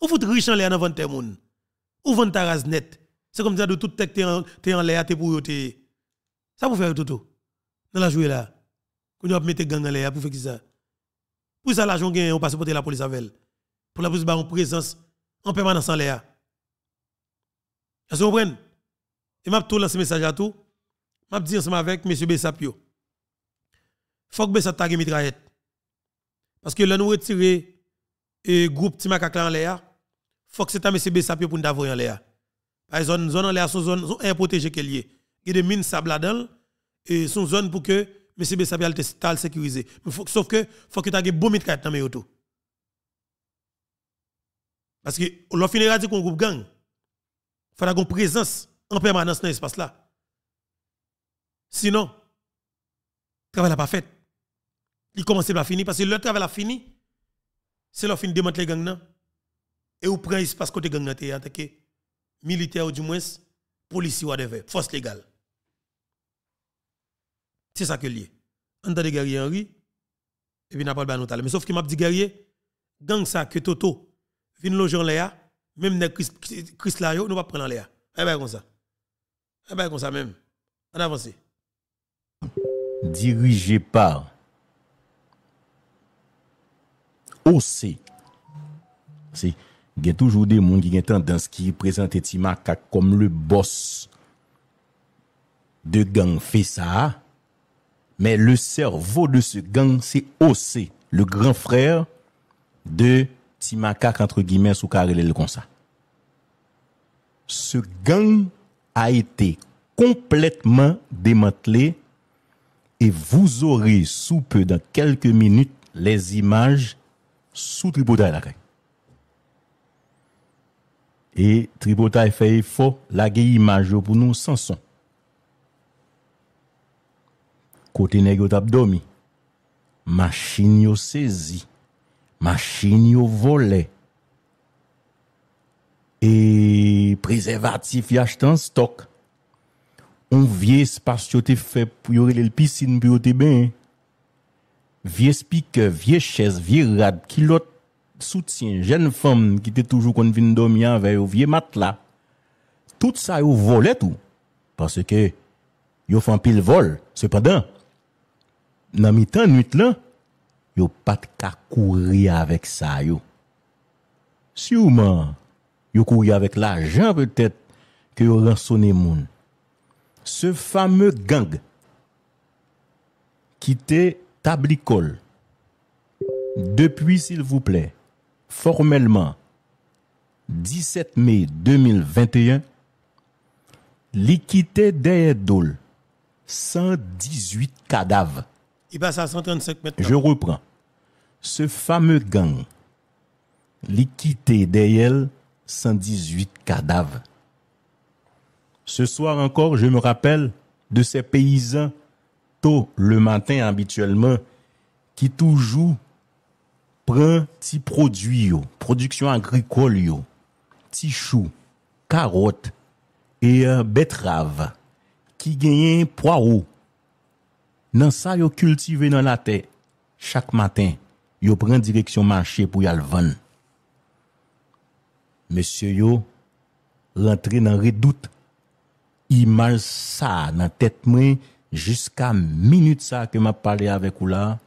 Speaker 1: vous fout riche en l'air dans 20 moun. Ou vendre ta race net. C'est comme ça de tout tête t'es en l'air, t'es pour t'es. Ça pour faire tout. Dans la jouer là. Qu'on mis mettre gang en l'air pour faire ça. Pour ça l'argent gagne, on passe pour la police avec Pour la police ba en présence en permanence en l'air. Vous comprenez Et m'a tout lancé message à tout. M'a dit ensemble avec M. Bessapio. Faut que Bessap t'a mitraillette. Parce que là, nous retiré le eh, groupe Timakak en l'air. faut que c'est un MCB sapio pour nous davoir en l'air. Par exemple, zone en l'air, son zone, protégé qu'il y est. Il y a des mines sable là-dedans. Et son zone pour que MCB sapio le sécurisé. Sauf que, faut que tu aies un bon mitraille dans mes autos. Parce que l'on finira dire qu'on groupe gang. Il faut une présence en permanence dans l'espace là. Sinon, le travail n'est pas fait. Il commence pas fini parce que le travail a fini. C'est leur fin de démanteler les gangs. Et ou prend espace côté gang en tant que militaire ou du moins policier whatever, force légale. C'est ça que lié. On tant des guerriers Henri et puis n'a pas nous Mais sauf qu'il m'a dit guerrier gang ça que Toto vient loger en l'air même Chris Chris, Chris là nous pas prendre en l'air. Eh ben comme ça. Eh ben comme ça même. On avance.
Speaker 3: Dirigé par OC, Il y a toujours des gens qui ont tendance qui présentent Timaka comme le boss de gang fait ça. Mais le cerveau de ce gang, c'est OC, le grand frère de Timaka, entre guillemets, sous carré le consa. Ce gang a été complètement démantelé et vous aurez sous peu dans quelques minutes les images Sou tripotay lakèk. E tripotay fèy fò, lakèy imaj yo pou nou san son. Kote nèk yo tap domi. Mâshin yo sezi. Mâshin yo vole. E presevat si fèy achten stok. On vie spasyote fèp pou yore lel pisin pou yote ben e. vie spik, vie chèz, vie rad, kilot, soutien, jen fòm ki te toujou kon vin domyan ve yo vie matla. Tout sa yo vole tou. Pase ke yo fan pil vol. Se padan, nan mitan nüt lan, yo pat ka kouri avèk sa yo. Si ou man, yo kouri avèk la jan pe tèt ke yo lansonè moun. Se fame gang ki te Tablicole. Depuis, s'il vous plaît, formellement, 17 mai 2021, l'équité des 118 cadavres.
Speaker 1: Il passe à 135 mètres.
Speaker 3: Je reprends. Ce fameux gang, l'équité des 118 cadavres. Ce soir encore, je me rappelle de ces paysans To, le matin, ambituelman, ki toujou, pren ti prodwyo, prodwsyon agrikol yo, ti chou, karot, e euh, betrav, ki genyen poirou. Nan sa yo kultive nan la te, chak matin, yo pren direksyon manche pou yalvan. Mese yo, rentre nan redout, imal sa nan tetmen yalvan. Jiska minute sa ke m ap pale avek ou la,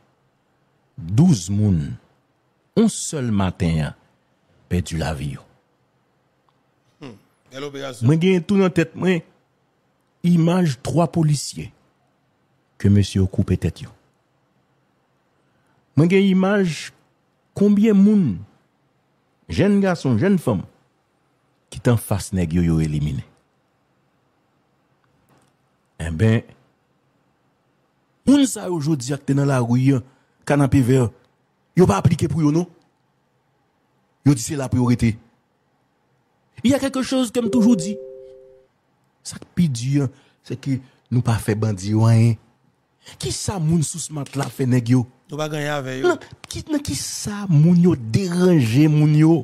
Speaker 3: douz moun, on sol matin ya, pe du lavi yo. Mwen gen tou nan tet mwen, imaj 3 policye, ke mè syo koupe tet yo. Mwen gen imaj, konbyen moun, jen gason, jen fom, ki tan fars neg yo yo elimine. En eh ben, Yon sa yo jodi ak te nan la rou yon, kanan pe veyon. Yon pa aplike pou yon nou? Yon di se la priorite. Yon ya kek kechose kem toujou di. Sak pi di yon, se ki nou pa fe bandi yon. Ki sa moun sous mat la fe neg yon? Nou pa ganyan veyon. Nan, kit nan ki sa moun yon deranje moun yon?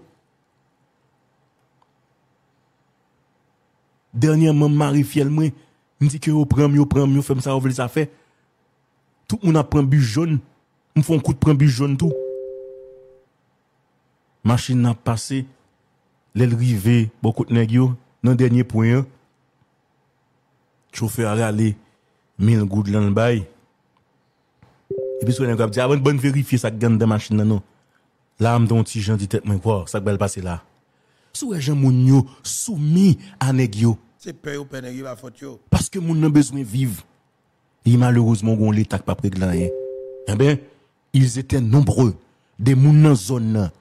Speaker 3: Dernyen moun mari fiel mwen, mwen di ki yo prem yo prem yo fem sa ouveli sa fey, tout le monde a bus jaune. On fait un coup de prend bus jaune tout. Machine n'a passé, l'aile rivée, beaucoup de nègres, dans le dernier point, chauffeur a aller mille gouttes dans le bail. Et puis, on a dit, avant de vérifier ça gagne de machine, non. Là, on dit, petit gens dit, tête, quoi, ça va passer là. Sous les gens, soumis à nègres.
Speaker 1: C'est peur ou peur nègres, la faute,
Speaker 3: Parce que mon a besoin de vivre. Et malheureusement, on l'État pas l'année. Eh bien, ils étaient nombreux, des mouns dans zone,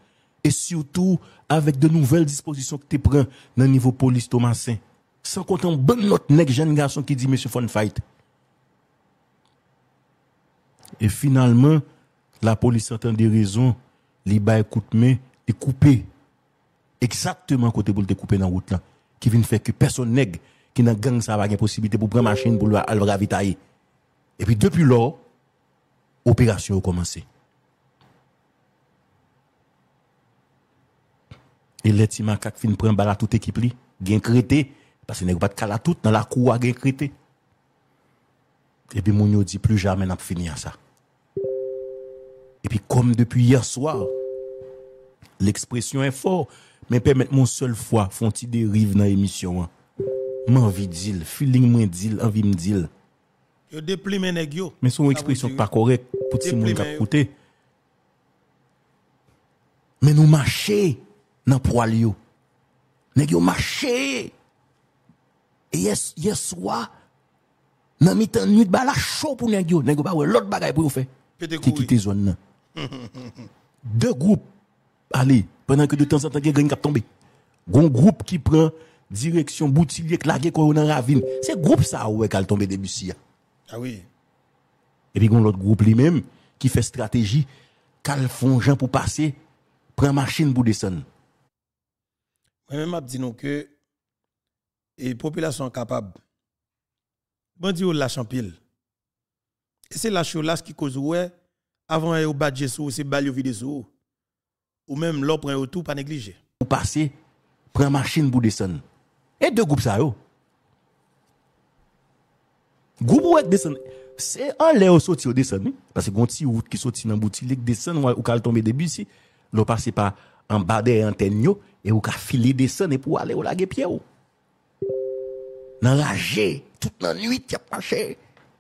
Speaker 3: et surtout avec de nouvelles dispositions que tu prends dans le niveau police Thomasin. Sans compter un bon autre jeune garçon qui dit, monsieur, fun fight. Et finalement, la police entend des raisons, les bails coupés. mais Exactement côté pour te couper dans la route là. Qui vient faire que personne nègre qui n'a gang ça va possibilité pour prendre machine pour le ravitailler. Et puis depuis lors, opération a commencé. Et les Timakak fin prend balle à toute équipe li, parce crété parce que pas de cala toute dans la cour gen crété. Et puis Dieu dit plus jamais n'a fini à ça. Et puis comme depuis hier soir, l'expression est forte, mais permettre mon seule fois font-ils dérive dans l'émission. Hein? M'envie d'il, feeling moins d'il, envie me d'il.
Speaker 1: Yo déplime nèg Mais son expression pas
Speaker 3: correcte pour tout monde qui écouté. Mais nous marcher dans poil yo. Nèg marcher. Et hier yes soir dans mitan une nuit ba la chaud pour nèg yo, nèg ba l'autre bagaille pour yo faire. Qui quitter zone là. Deux groupes allez pendant que de temps en temps gagne cap tomber. Gon groupe qui prend direction Boutillier, claqué, qu'on a ravine. C'est groupe ça, ouais, qui a tombé des bussiers. Ah oui. Et puis, il y a l'autre groupe lui-même qui fait stratégie, qu'elle font pour passer, prend machine pour descendre.
Speaker 1: Moi-même, je dis que les populations sont capables, dis la lâchent en Et c'est la chose qui cause ouais, avant eh, de badge sous, c'est balle vide sous. Ou même l'opre tout, pas négliger.
Speaker 3: Pour passer, prend machine pour descendre. Et deux groupes ça, yo. Goum wèk desen, se an lè ou soti ou desen. Pase gonti ou vout ki soti nan bouti lèk desen, ou kal tombe debi si, lò passe pa an bade e an ten nyo, e ou ka file desen e pou wale ou lage pye ou. Nan la jè, tout nan luit yap mache,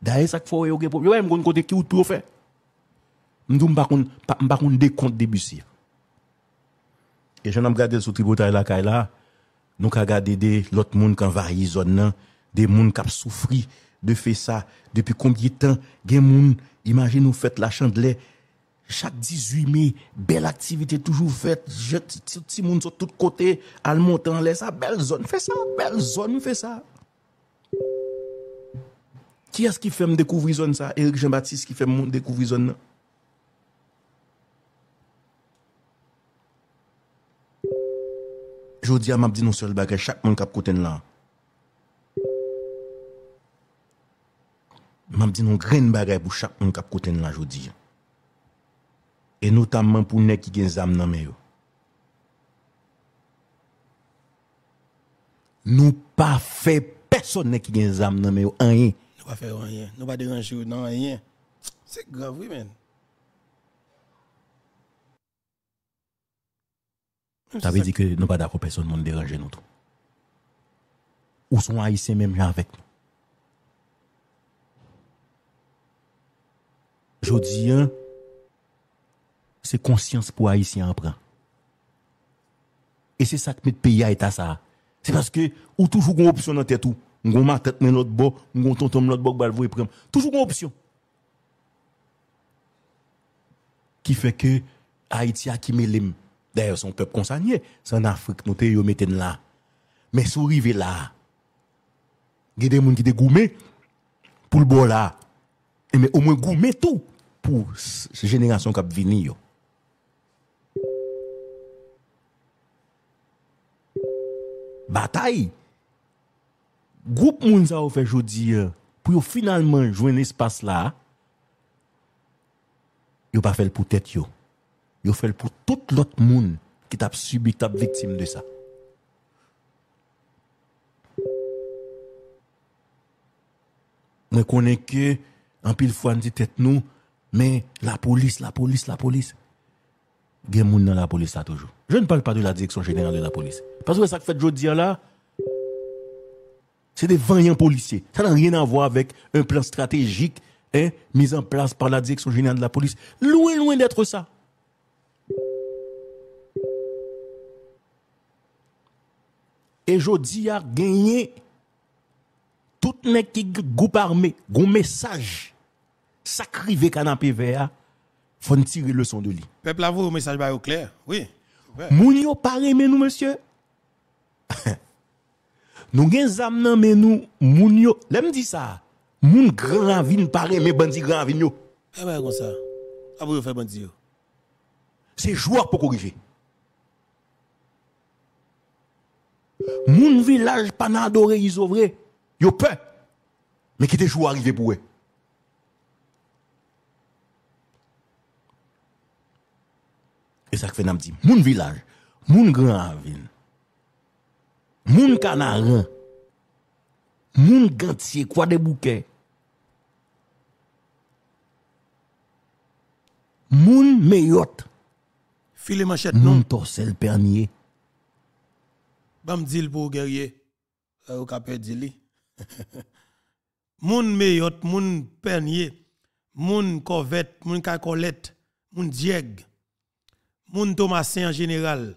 Speaker 3: daè sak fò wè e ou gèpò, yo wè mgon kote ki wout pou wò fè. Mdou mbakoun, mbakoun dek kont debi si. E jè nan mgradèl sou tribo tay la kaj la, nou ka gade de lot moun kan variye zon nan, de moun kap soufri, De fe sa, depi konbye tan, gen moun, imagine ou fet la chande le, chak 18 me, bel aktivite toujou fet, jet ti moun so tout kote, al montan le, sa bel zone, fe sa, bel zone, fe sa. Ki as ki fem dekouvri zone sa, Erik Jean-Baptiste ki fem moun dekouvri zone nan? Jodi, amap di nou sol bagay, chak moun kap kote nan la. Mam di nou gren ba rep ou chak moun kap kote nan la jodi. E nou tamman pou nek ki gen zam nan me yo. Nou pa fe person nek ki gen zam nan me yo. Anye.
Speaker 1: Nou pa fe anye. Nou pa deranj yo nan anye. Se gavou men.
Speaker 3: Ta ve di ke nou pa da kon person moun deranje nou tou. Ou son a yi se menm jan vek nou. c'est conscience pour Haïtien en prend. Et c'est ça que met que a eta C'est parce que, ou toujou dans opsyon nan tetou. Mgon ma tête men lot bo, on tonton men lot bo kbal vou Toujours prem. option. kon qui fait que Haïti a qui D'ailleurs, son peuple consagné, c'est en Afrique, nous te mis là. Mais sur rive là, il y a des gens qui sont gourmés pour le bois là. Eme o mwen groume tout pou se jenekasyon kap vini yo. Batae. Groupe moun sa ou fe jodi euh, yo. Pou yo finalman jwen espas la. Yo pa fel pou tet yo. Yo fel pou tout lot moun ki tap subi, tap vitim de sa. Mwen konen ke... En pile fois, nous dit tête nous, mais la police, la police, la police. Il y dans la police ça, toujours. Je ne parle pas de la direction générale de la police. Parce que ça que fait Jody là, c'est des vaillants policiers. Ça n'a rien à voir avec un plan stratégique hein, mis en place par la direction générale de la police. Loin, loin d'être ça. Et Jodia a gagné tout nèg qui groupe armé, gon message sacrivé canapé vert, faut tirer le son de lui.
Speaker 1: Peuple avez vous, message au clair. Oui.
Speaker 3: Moun yo mais nous monsieur. nous gen zam nan mais nous moun yo, dit ça. Moun grand vin pare mais bandi grand vin yo. Eh bien, comme ça. A vous faire bandi C'est joueur pour corriger. Moun village panadore ils ouvrent. Yo peur. Mwen kete chou arive pou we. E sak fenam di, moun vilaj, moun gran avil. Moun kanaran. Moun gantye kwa debouke.
Speaker 1: Moun meyot. File machet non. Moun torsel perniye. Bam dil pou gerye. Ou euh, kapè di li. He he he. moun Meyot, moun Pernier, moun Corvette, moun Cacolette, moun Dieg, moun Thomasin en général,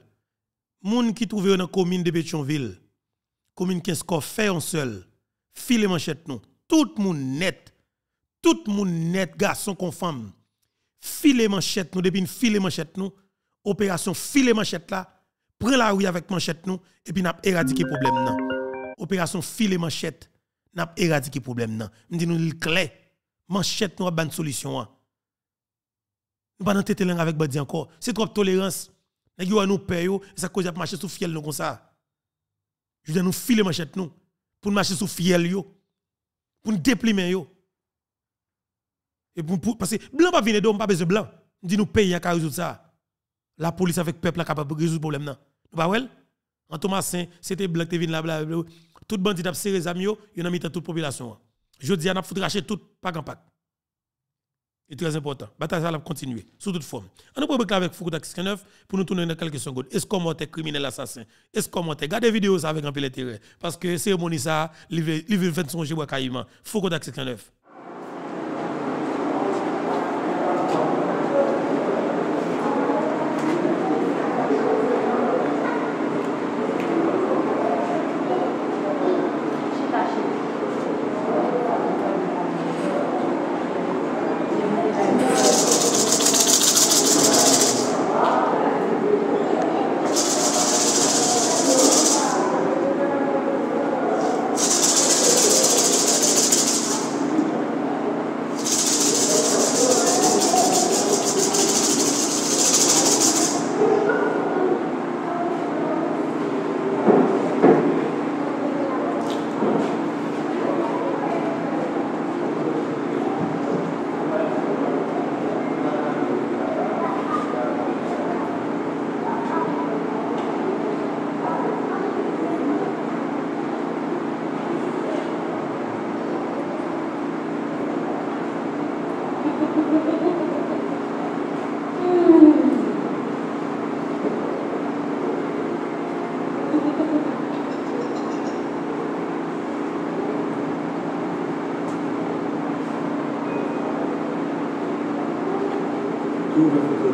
Speaker 1: moun qui trouve dans commune de béchonville commune qu'est-ce qu'on fait en seul, file manchette nous, tout moun net, tout moun net, garçon conforme, file manchette nous, depuis file manchette nous, opération file manchette là, prend la rue avec manchette nous, et puis n'a éradiqué problème non. Opération file manchette, n'a pas éradiqué problème non dit, nous le clé. Manchette nous a ban solution an. Hein. Nous pas dans tête avec Badi encore. C'est trop tolérance. nous paye ça cause marcher sous fiel comme ça. Je viens nous filer manchette nous pour marcher sous fiel yo. Pour nous déprimer yo. Et pour, pour parce que blanc pas venir d'homme pas besoin blanc. M'di nous paye à résoudre ça. La police avec peuple capable de résoudre problème non Nous pas well? En Thomas Saint, c'était blanc qui venu là blague tout bandit a serré les amis, il a mis toute population. Je dis, on a racheter tout, pas en pack. C'est très important. Bataille va continuer, sous toute forme. On pas problème avec Foucault 9 pour nous tourner dans quelques secondes. Est-ce qu'on monte criminel assassin Est-ce qu'on monte Gardez vidéo vidéos avec un peu tiré. Parce que cérémonie ça, il veut faire son jeu à Foucault 9.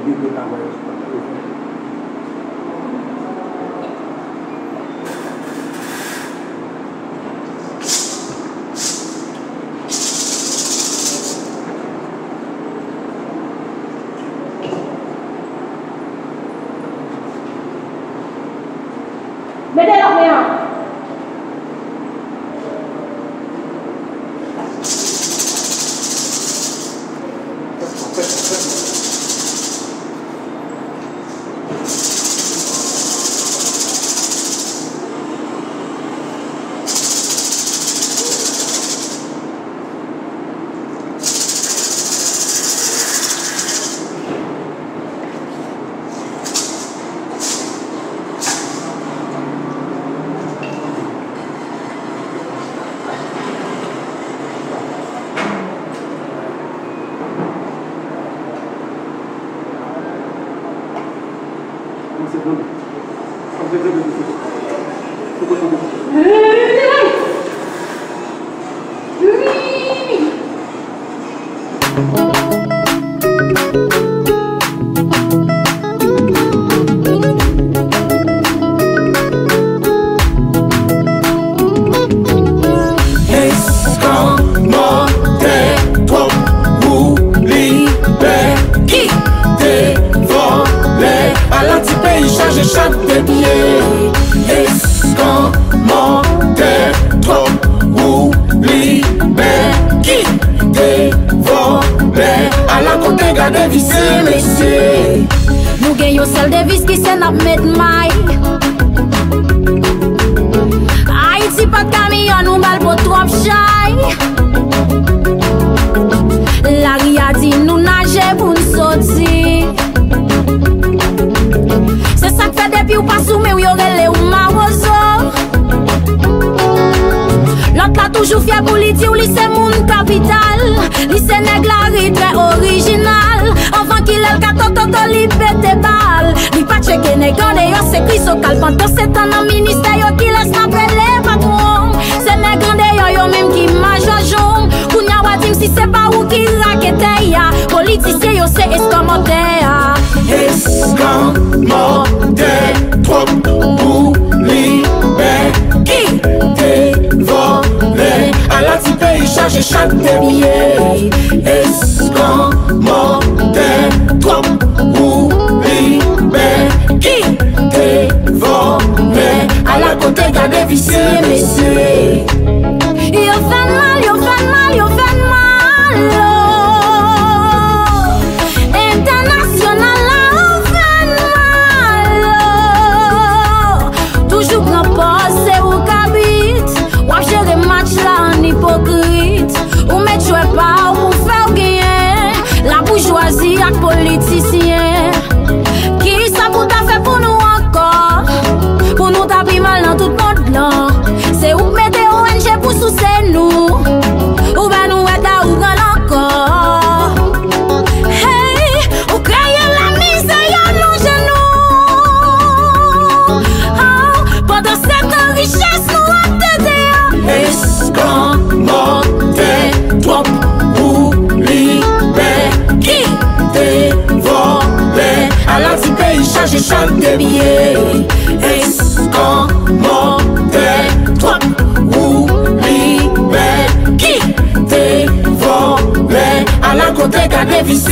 Speaker 1: 你不能够。
Speaker 4: Toujou fye pou li ti ou li se moun kapital Li se neg la ri tre orijinal Anvan ki lel ka to to to li be te bal Li pache ke negan de yo se kri so kal Panto se tan nan minister yo ki les nabre le patron Se negan de yo yo menm ki majajon Koun ya wadim si se pa ou ki zakete ya Politisye yo se eskomote ya Eskomote Trok pou li be J'ai chaque billet Escamandé, trop ou qui te à la côté d'un messieurs
Speaker 2: je chante des billets. toi ou
Speaker 4: libère qui t'es volé à la côté d'un dévissé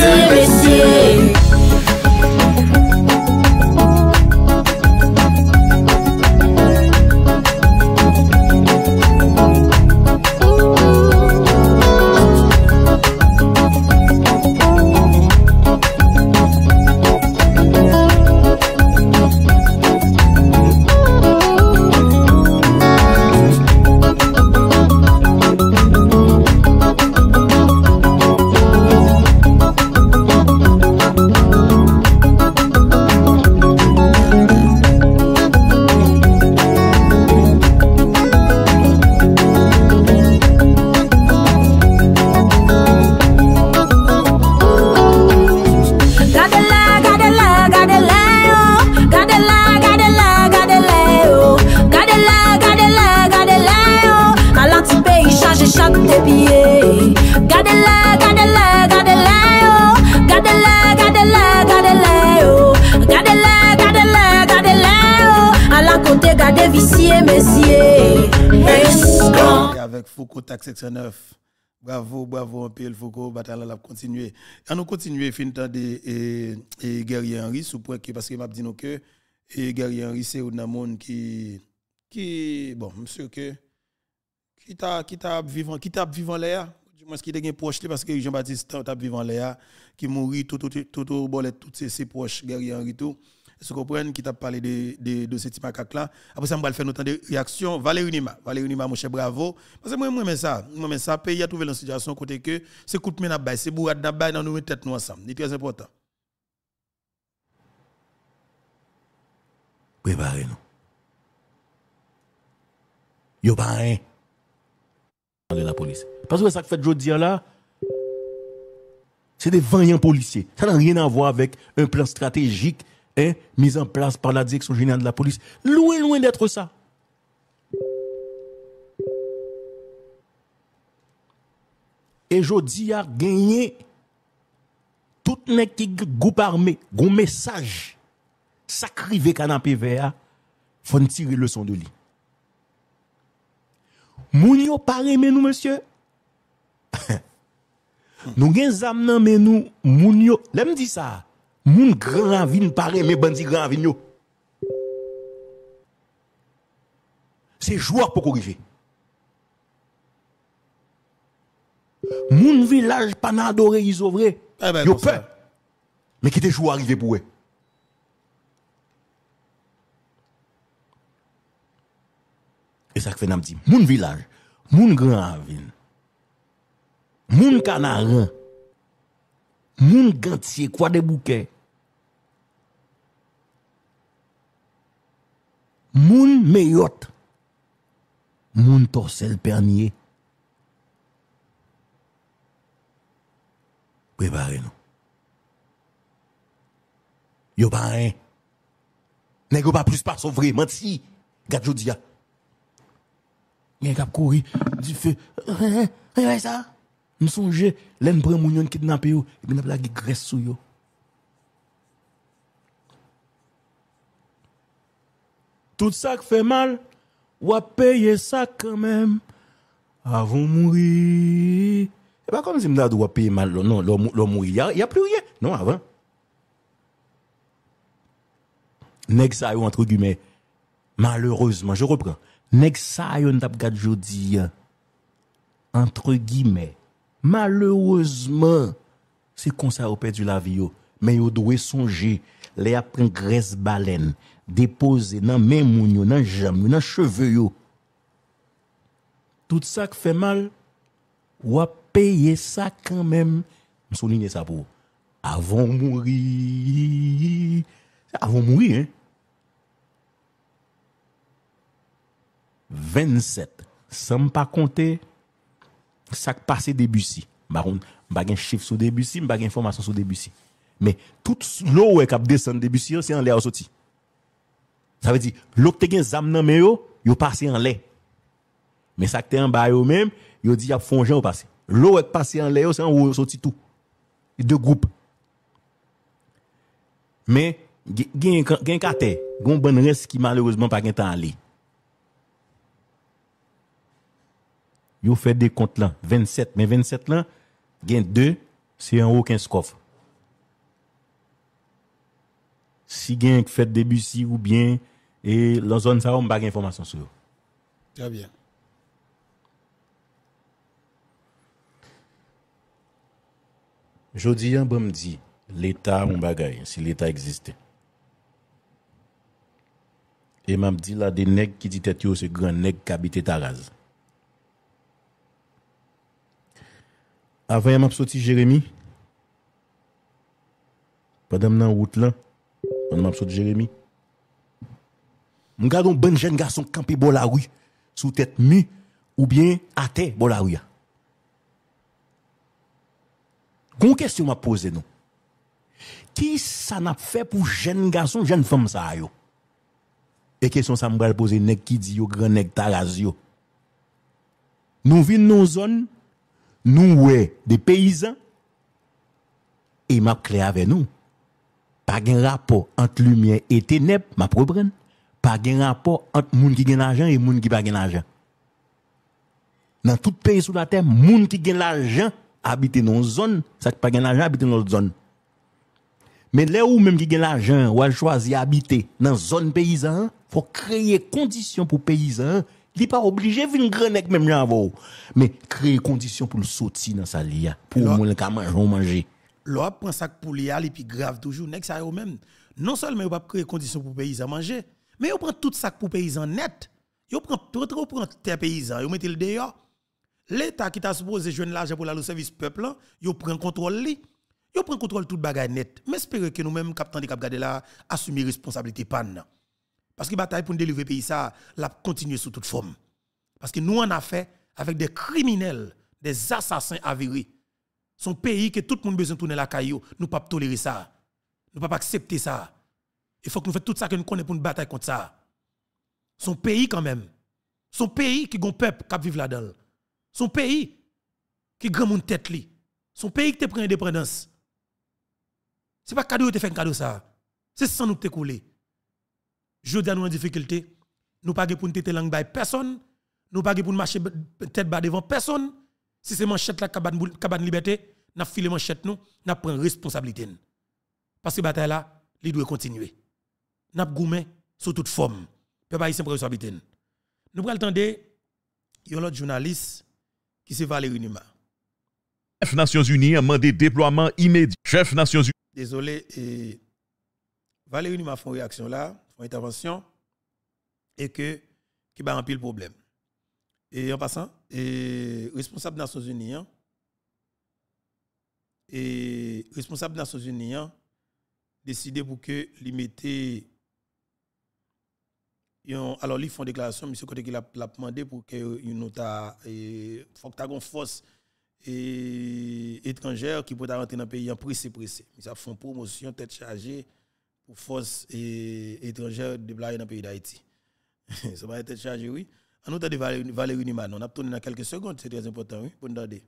Speaker 1: Bravo, bravo, un peu, Foucault, bataille la continuer. nous continue, fin Guerrier sous point que, parce que m'a dit que Guerrier Henry, c'est monde qui, qui, bon, monsieur que, qui t'a vivant, qui t'a vivant l'air, du moins qui est proche, parce que Jean-Baptiste t'a vivant l'air, qui mourit, tout, tout, tout, tout, ce que vous comprenez qui t'a parlé de, de, de ce type de là Après ça, on va faire notre temps de réaction. Valérie Nima, Valérie Nima, mon cher bravo. Parce que moi, moi, mais ça, moi, mais ça, pays a trouvé la situation côté que c'est coup de main à c'est bourrade à bail dans nos têtes, nous ensemble. C'est très important.
Speaker 3: Préparez-nous. Yo pas rien. De la police. Parce que ça que fait Jodi là, c'est des vaillants policiers. Ça n'a rien à voir avec un plan stratégique mis an plas par la direksyon jenyan de la polis. Lou e louen detre sa. E jodi a genye tout nekik goup arme, goun mesaj sakri ve kanan pe ve a fon tir le son de li. Moun yo pare menou, monsye? Nou gen zam nan menou, moun yo, lem di sa a? moun grand vin pare mais bandi grand vin yo c'est joueur pour corriger moun village pas adore, ils eh ben, yo mais qui te joueur arrivé pour eux et ça fait n'a dit moun village moun grand vin moun canarin moun gantier quoi des bouquets Moun meyot, moun torsel perniye. Prebare nou. Yo pa ren. Ne go pa plus pa sou vre, manti. Gat jodi ya. Nyen kap kouri, di fe. Ren, ren, ren sa. M souje, len bre moun yon kidnap yo, moun ap la gigres sou yo. tout ça qui fait mal, ou à payer ça quand même avant de mourir. C'est pas comme si je dois payer mal, non, l'homme mourir, il n'y a, plus rien. Non, avant. Nèg entre guillemets, malheureusement, je reprends. Nèg sa yo, entre guillemets, malheureusement, c'est comme ça au perdu la vie Mais yo doit songer, les après graisse baleine déposé dans main moun yo, dans jambes, dans cheveux Tout ça qui fait mal, ou a payé ça quand même. Je souligne ça pour avant mourir. Avant mourir, hein. 27, sans pas compter, ça qui passé début si. Baron, bah, un chiffre sur début si, pas bah, information sur début si. Mais tout l'eau qui descend début c'est en l'air sorti. Ça veut dire, l'autre qui a as nan yo, passé passe en l'air. Mais ça qui en bas elle même, yo dit y a fongé au passé. L'eau est passé en l'air, c'est en haut petit tout. Deux groupes. Mais, il il y a un bon reste qui malheureusement pas gen temps aller. Yo fait des comptes là, 27, mais 27 là, a deux, c'est en haut 15 scoffre. si gain fait début si ou bien et la zone ça on pas d'information sur. Très bien. Jodi an me dit l'état on bagaille si l'état existait. Et m'a dit là des nèg qui dit tête yo c'est grand nèg qui habite Taraz. Avant m'a sorti Jérémy. Pendant nan route là, Mwen ap sot Jeremie Mwen gado mwen jen gason Kampi bol a ou Sou tet mi ou bien ate bol a ou Gon kestyon wap pose nou Ki sa nap fe pou jen gason Jen fom sa a yo E kestyon sa mwen gale pose Nek ki di yo gran nek ta raz yo Nou vin nou zon Nou we de peyizan E ma kle ave nou pas de rapport entre lumière et ténèbres, m'a propre. Pas de rapport entre gens qui gagne l'argent et monde qui pas l'argent. Dans tout pays sur la terre, gens qui gagne l'argent habite dans une zone, ça qui pas gagne l'argent habite dans autre zone. Mais là où même qui gagne l'argent, ou a choisi d'habiter dans une zone paysanne, faut créer conditions pour paysan, il n'est pas obligé de venir avec même là Mais créer conditions pour le sortir dans sa lia, pour le manger, manger
Speaker 1: l'op prend sac pour les et puis grave toujours sa même non seulement ils pas créer conditions pour paysans manger mais ils prend tout sac pour paysans net ils prend tout trop prend tes paysans ils mettent le dehors l'état qui t'a supposé jeune l'argent pour le service peuple hein, ils prend contrôle li yo prend contrôle toute bagaille net mais que nous mêmes capitaine de cap garder là responsabilité panne parce que bataille pour délivrer pays ça la continuer sous toute forme parce que nous on a fait avec des criminels des assassins avérés son pays que tout le monde besoin de tourner la caillou. Nous ne pouvons pas tolérer ça. Nous ne pouvons pas accepter ça. Il faut que nous fassions tout ça que nous connaissons pour une bataille contre ça. Son pays quand même. Son pays qui a un peuple qui vit là-dedans. Son pays qui grand monde tête li. Son pays qui te prend indépendance. Ce n'est pas cadeau qui fait un cadeau ça. C'est sans nous te couler. Je à nous en difficulté. Nous ne pouvons pas pour nous tête langue personne. Nous ne pouvons pas pour marcher tête bas devant personne. Si c'est manchette la cabane, liberté, n'a filé manchette nous, n'a pris responsabilité. Parce que bataille là, il doit continuer. N'a goumé sous toute forme. Peuple haïtien responsabilité. Nous prenons attendre un autre journaliste qui se Valérie Numa.
Speaker 3: Chef Nations Unies a demandé déploiement immédiat. Chef Nations Unies.
Speaker 1: Désolé, Valérie Numa fait une réaction là, une intervention, et que qui va remplir le problème. Et en passant, et responsable des Nations Unies, hein, et responsable des Nations Unies, hein, décidé pour que lui alors ils font déclaration monsieur côté qui l'a demandé pour que une nota et une force et étrangère qui peut rentrer dans le pays en pressé pressé ont ça font promotion tête chargée pour force et étrangère déployée dans le pays d'Haïti ça va être chargé oui An nou ta de valerouni man, on ap toni nan kelke sekonde, se te az impotant, oui, pou nou da de.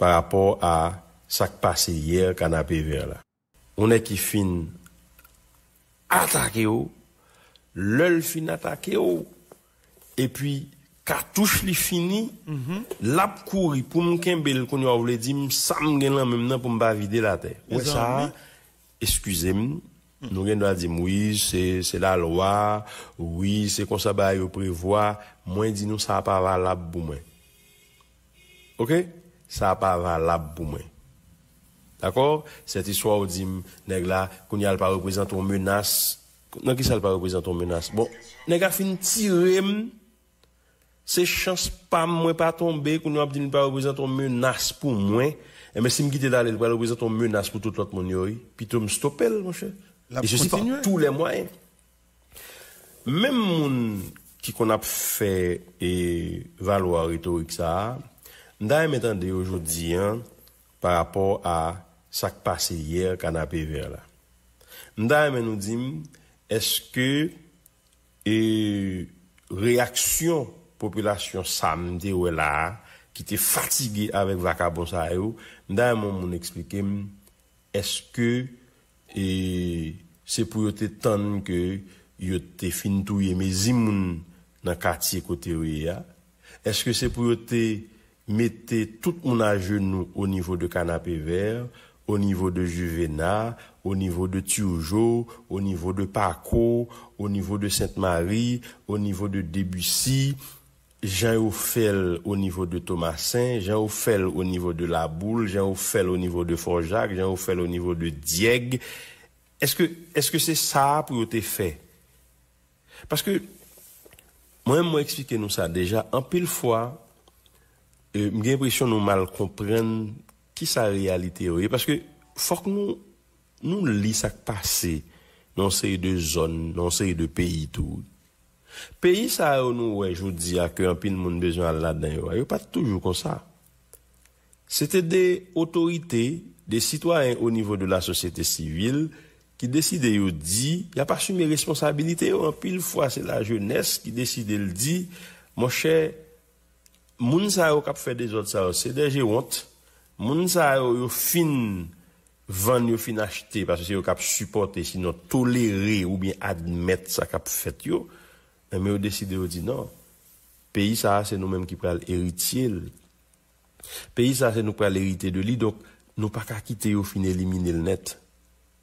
Speaker 5: Par rapport a sak pase yèr kan ap evèr la. Onè ki fin atake ou, lèl fin atake ou, epi katouche li fini, mhm. lap kouri pou mwen ken bel kon yo avle di msam gen lan mèm nan pou mba vide la te. Ou sa, eskouze mnou. Nou gen do a di moui, se la loa, oui, se konsa ba yo prevoa, mwen di nou sa ap avan lab pou mwen. Ok? Sa ap avan lab pou mwen. D'akor? Set iswa ou di m, neg la, koni al pa reprezenton mwenas, nan ki sa al pa reprezenton mwenas? Bon, neg a fin tirem, se chans pa mwen pa tombe, koni ap di nou pa reprezenton mwenas pou mwen, e men si m gite dal elwa, al reprezenton mwenas pou tout lot moun yoy, pi tou m stopel, mwen chè. Et je s'y part tous les moyens. Mèm moun ki kon ap fè et valouan ritorik sa, mdaye mè tande yojodi par rapport a sak pase yèr kan apè ver la. Mdaye mè nou dim, eske e reaksyon populasyon samdi ou el a ki te fatigè avèk vakabonsa yo, mdaye moun moun eksplike eske et c'est pour te tendre que y te fin touye mes dans quartier côté Est-ce que c'est pour te mettre tout mon à genoux au niveau de canapé vert, au niveau de Juvena, au niveau de Tiujo, au niveau de Paco, au niveau de Sainte-Marie, au niveau de Debussy, j'ai offert au niveau de Thomasin, j'ai offert au niveau de La Boule, j'ai au niveau de Forjac, j'ai offert au niveau de Dieg. Est-ce que est-ce que c'est ça pour être fait Parce que moi moi expliquer nous ça déjà en pile fois euh, j'ai l'impression nous mal comprendre qui sa réalité parce que faut que nous nous lisons ça passé dans ces deux zones, dans ces deux pays tout. Pays ça nous ouais, je vous dis à que un pile monde besoin là-dedans, yo pas toujours comme ça. C'était des autorités, des citoyens au niveau de la société civile qui décidaient yo dit, il a pas assumé responsabilité en pile fois c'est la jeunesse qui décidait le dit, mon cher moun gens qui ont fait des autres ça, c'est des honte. Moun sa yo yo fin vendre yo fin acheter parce que yo k'ap supporter sinon tolérer ou bien admettre ça ont fait yo. Eh, Mè ou deside ou di nan Pèi sa se nou mèm ki pral eritil Pèi sa se nou pral erite de li Donk nou pa kakite yo fin elimine l net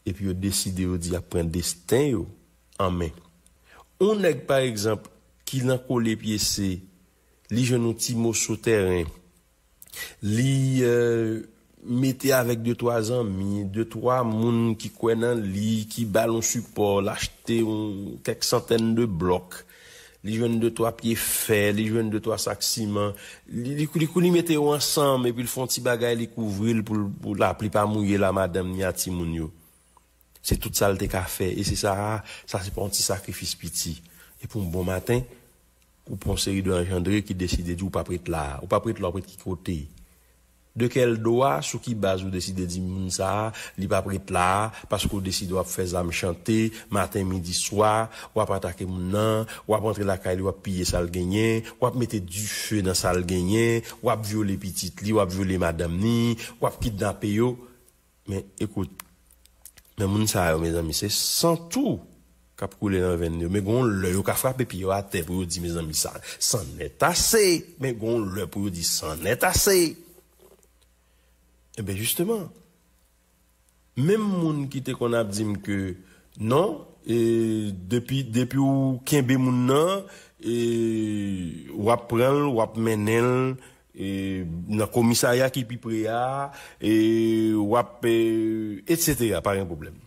Speaker 5: E pi ou deside ou di apren desten yo Amè Ou neg par exemple Ki lanko le piye se Li je nou ti mò sou terren Li euh, Mete avèk de twa zanmi De twa moun ki kwenan li Ki balon supor Lachete ou kek santèn de blok Li jwen de to ap ye fe, li jwen de to ap sak siman, li kou li mette ou ansan, me pi li fon ti bagay li kouvril pou la pli pa mouye la madem ni ati moun yo. Se tout salte ka fe, e se sa, sa se pon ti sakrifis pi ti. E pou m bon matin, pou pon seri de anjandre ki deside di ou pa prit la, ou pa prit la prit ki kote. Dekel dowa sou ki baz ou deside di moun sa Li pa pripla Pas kou deside wap fez la m chante Maten midi swa Wap atake moun nan Wap entre la kaile wap pye sal genyen Wap mette du fwe dan sal genyen Wap vyo le pitit li Wap vyo le madam ni Wap kit dan pe yo Men ekout Men moun sa yo men zan mi se San tou kap koule nan ven yo Men goun le yo ka frape pi yo Ate pou yo di men zan mi sa San net ase Men goun le pou yo di san net ase Ebe, eh justeman. Mem moun ki te kon ap di mke, nan, depi ou kenbe moun nan, wap pral, wap menel, wap komisaya ki pi prea, wap, eh, etsete, apare yon problem.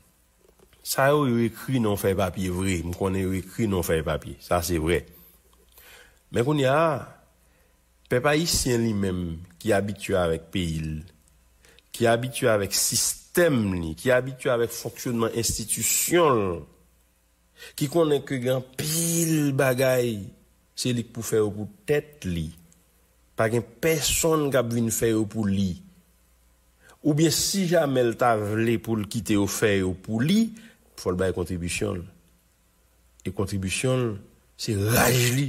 Speaker 5: Sa yo yon ekri non fe papye vre, mou konen yon ekri non fe papye, sa se vre. Men kon ya, pe pa yi sien li men, ki abitua vek pe il, qui est habitué avec système, qui est habitué avec fonctionnement institutionnel, qui connaît que grand pile bagaille, c'est lui pour faire pour tête li. Pas personne qui fait faire pour lui. Ou bien si jamais elle t'a pour le quitter au faire pour lui, faut le bailler contribution. Et contribution, c'est rage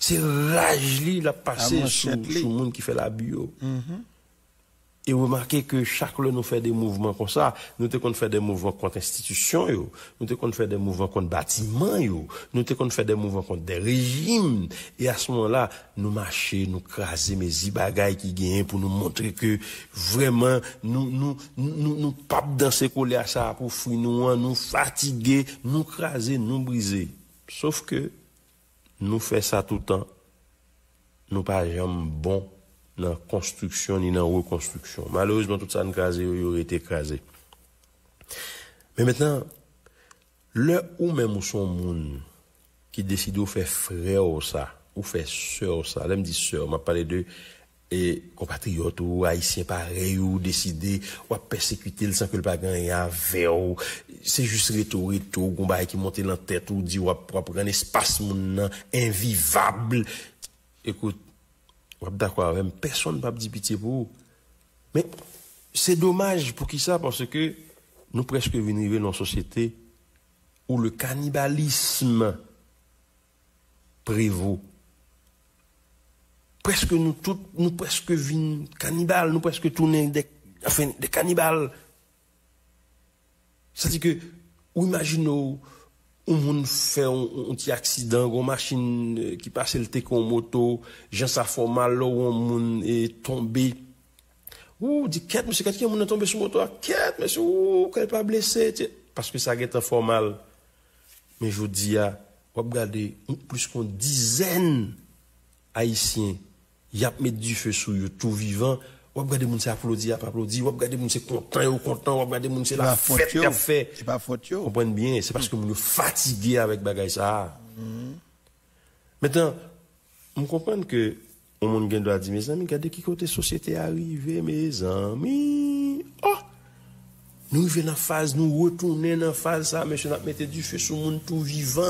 Speaker 5: C'est rage la passer sur le monde qui fait la bio. Mm-hmm. Et vous remarquez que chaque nous faisons des mouvements comme ça. Nous te fait des mouvements contre l'institution, Nous te fait des mouvements contre bâtiment yo. Nous te fait des mouvements contre des régimes. Et à ce moment-là, nous marcher, nous craser mes bagailles qui gagnent pour nous montrer que vraiment, nous, nous, nous, pas dans ces colères à ça pour nous, hein. nous fatiguer, nous craser, nous briser. Sauf que, nous faisons ça tout le temps. Nous pas jamais bon la construction, ni la reconstruction. Malheureusement, tout ça nan kaze il yo rete mais maintenant le ou même son monde qui qui ou fait frère ou ça, ou fait sœur ou sa, lem di ma parlé de et compatriotes ou haïtiens pareil ou décidé ou à persécuter le sans que le pagan y avait c'est juste rhétorique ou combat qui monte dans tête ou dit ou à prendre un espace maintenant invivable écoute d'accord même, personne ne va dire pitié pour vous. Mais c'est dommage pour qui ça, parce que nous presque venons dans une société où le cannibalisme prévaut. Presque nous tous, nous presque cannibales, nous presque tous des, des cannibales. C'est-à-dire que, imaginons, ou moun fè an ti aksidan, gwo machin euh, ki pase lte kon moto, jan sa formal lo ou moun e tombe. Ou, di ket, monsi, ket ki an moun an tombe sou moto a? Ket, monsi, ou, kalè pa blese, tiè. Paske sa gè tan formal. Men jou di ya, wap gade, moun plus kon dizen haisyen, yap mè di fè sou yo tou vivan, Ou regarder moun se applaudi, pas applaudi, ou regarder moun se content ou content, ou regarder moun se la fête qu'a fait. C'est pas faute yo. Comprenez bien, c'est parce que moun fatigués avec bagay ça. Mm-hmm. Maintenant, on comprend que on moun gen doit dire mes amis, regardez qui côté société arrivé mes amis. Oh! Nous vivons dans la phase, nous retournons dans la phase, ça, monsieur, nous mettons du feu sur le monde tout vivant,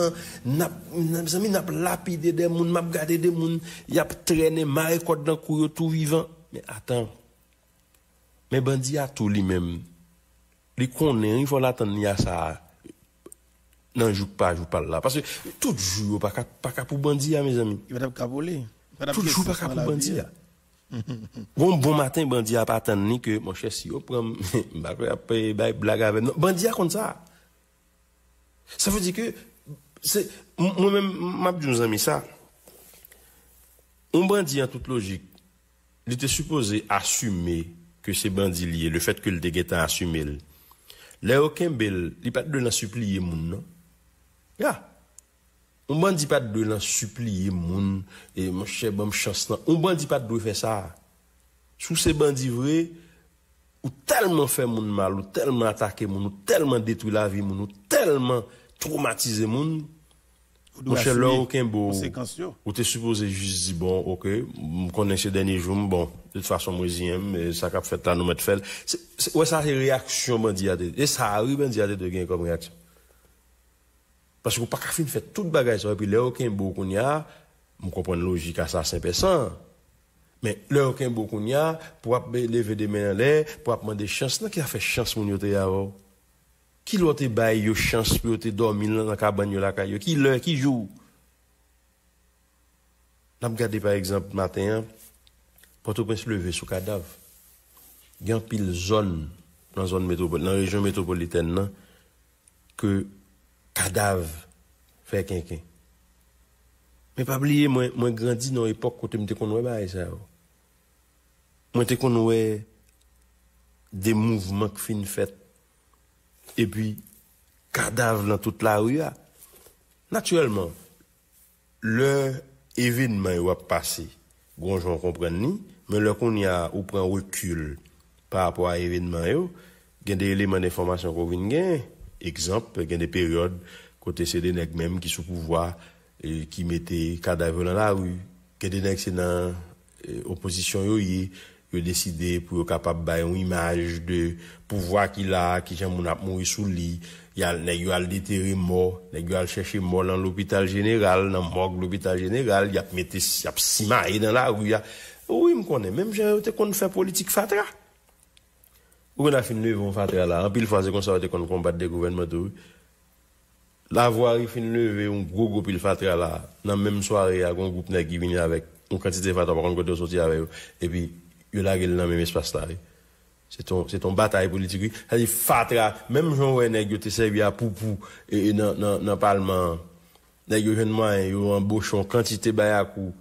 Speaker 5: nous avons lapidé des gens, nous avons gardé des gens, nous avons traîné, maré dans le tout vivant. Mais attends, mais bandit a tout lui-même. Il connaît, il faut l'attendre à ça. Non, joue pas, parle pas là. Parce que tout joue pas qu'à pas qu'à pour bandit, hein, mes amis.
Speaker 1: Il va pas voler. Tout joue pas qu'à pour bandit. Hein.
Speaker 5: bon, bon matin, bandit a pas attendu que mon cher si on prend après blague avec non, a comme ça. Ça veut dire que c'est moi-même m'a dit a mis ça. Un bandit en toute logique. Il était supposé assumer ke se bandi liye, le fet ke l degetan asumil, le o kembel, li pat de lan supliye moun, non? ya, ou bandi pat de lan supliye moun, e monshe bom chans nan, ou bandi pat de doye fe sa, sou se bandi vre, ou telman fe moun mal, ou telman atake moun, ou telman detou la vi moun, ou telman traumatize moun, monshe lan o kembel, ou te supose jiz di bon, moun konen se denye joun, moun bon, toute façon, moi, mais ça qu'a fait là, nous mettre fait. Ouais, ça, c'est réaction, bandiade. Et ça arrive, bandiade, de gagner comme réaction. Parce que vous pas qu'à finir faire toute bagage, et puis là, aucun beau qu'on y a, vous comprenez logique c'est ça Mais là, aucun beau qu'on y a, pour lever des mains en l'air, pour demander chance, non, qui a fait chance, mon yoté, avant? Oh? Qui l'autre baille, yo, chance, pour yoté dormir dans la cabane, la caille, qui l'heure, qui joue? N'a regardé, par exemple, matin, Port-au-Prince lever sous cadavre. Il y a pile zone dans zone dans région métropolitaine nan, que cadavre fait quelqu'un. Mais pas oublier moi moi grandi dans l'époque où me suis. pas ça. Oh. Moi te connais des mouvements qui fin fait et puis cadavre dans toute la rue. Ah. Naturellement, le événement passer. passé, gonjon comprend ni mais lorsqu'on qu'on y a, ou prend recul par rapport à l'événement, ...il y a des éléments d'information qu'on vient Par Exemple, il y a des périodes, côté c'est des même, qui sont pouvoir, ...qui qui des cadavres dans la rue. Il y a des qui c'est dans l'opposition, euh, yo, y a décidé pour être capables de une image de pouvoir qu'il a, qui j'aime mon a mourir sous lit. Il y a le déterré mort, qui ont cherché mort dans l'hôpital général, dans le de l'hôpital général, il y a mis six dans la rue. Oui, je connais. Même j'ai été qu'on fait politique fatra. Ou on a fini lever fatra là. En pile fois, comme ça qu'on combattre des gouvernements La voix, il finit un gros groupe il fatra là. Dans la même soirée, un groupe qui avec une quantité de fatra, qu'on avec Et puis, il a dans même espace là. C'est ton, ton bataille politique. C'est-à-dire, fatra, même jean servi à poupou, et dans, le parlement, bouchon, quantité de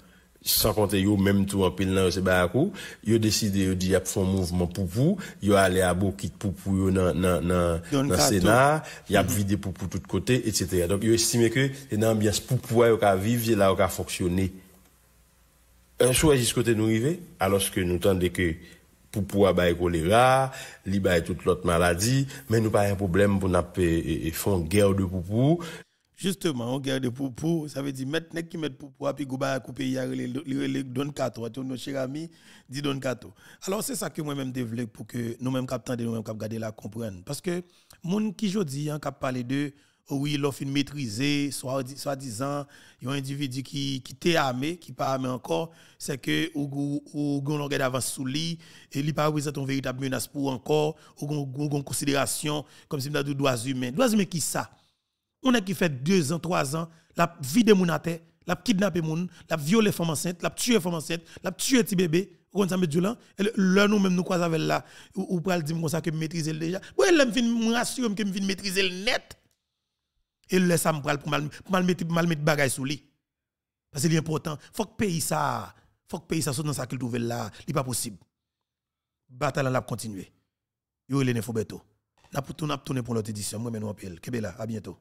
Speaker 5: sans compter même tout en pile dans ils décidé de faire un mouvement pour vous, yo aller à Bokit pour yo dans dans dans dans Sénat ils mm-hmm. a vidé pour pou tout côté etc. Donc ils estimé que c'est dans ambiance pour pouvoir vivre là ka fonctionner. Un choix ce côté nous arriver alors que nous tendez que pour pouvoir le choléra, li bailler toute l'autre maladie, mais nous pas un problème pour n'a eh, eh, eh, une guerre de poupou
Speaker 1: Justement, on garde pour pour, ça veut dire nek qui met pour pour, puis Gouba a coupé hier, les Don tu nos chers amis, dit Don Kato. Alors, c'est ça que moi-même développe pour que nous-mêmes cap tendre, nous-mêmes cap garder la comprendre. Parce que, moun qui jodi, hein, cap parler de, oh oui, l'offre soit soit disant il y a un individu qui, qui t'est armé, qui pas armé encore, c'est que, ou, ou, ou, on d'avance sous lui, et lui pas représente une véritable menace pour encore, ou, ou, considération, comme si nous dit, des droits humains. doigts humains qui ça? On a qui fait deux ans, trois ans, la vie de mon tête, la kidnappé mon, la violé femme enceinte, la tué femme enceinte, la tué petit bébé, on ça me dit là, là nous même nous croisons avec là, ou pral dire comme ça que maîtriser déjà. elle elle me fin que je fin maîtriser le net. Et laisse ça me parler pour mal mal mettre mal mettre bagaille sous lui. Parce que c'est important, faut que pays ça, faut que pays ça soit dans sa culture là, il pas possible. Bataille là continuer. Yo les info bientôt. N'a pour tourner pour l'autre édition, moi je nous appelle. à bientôt.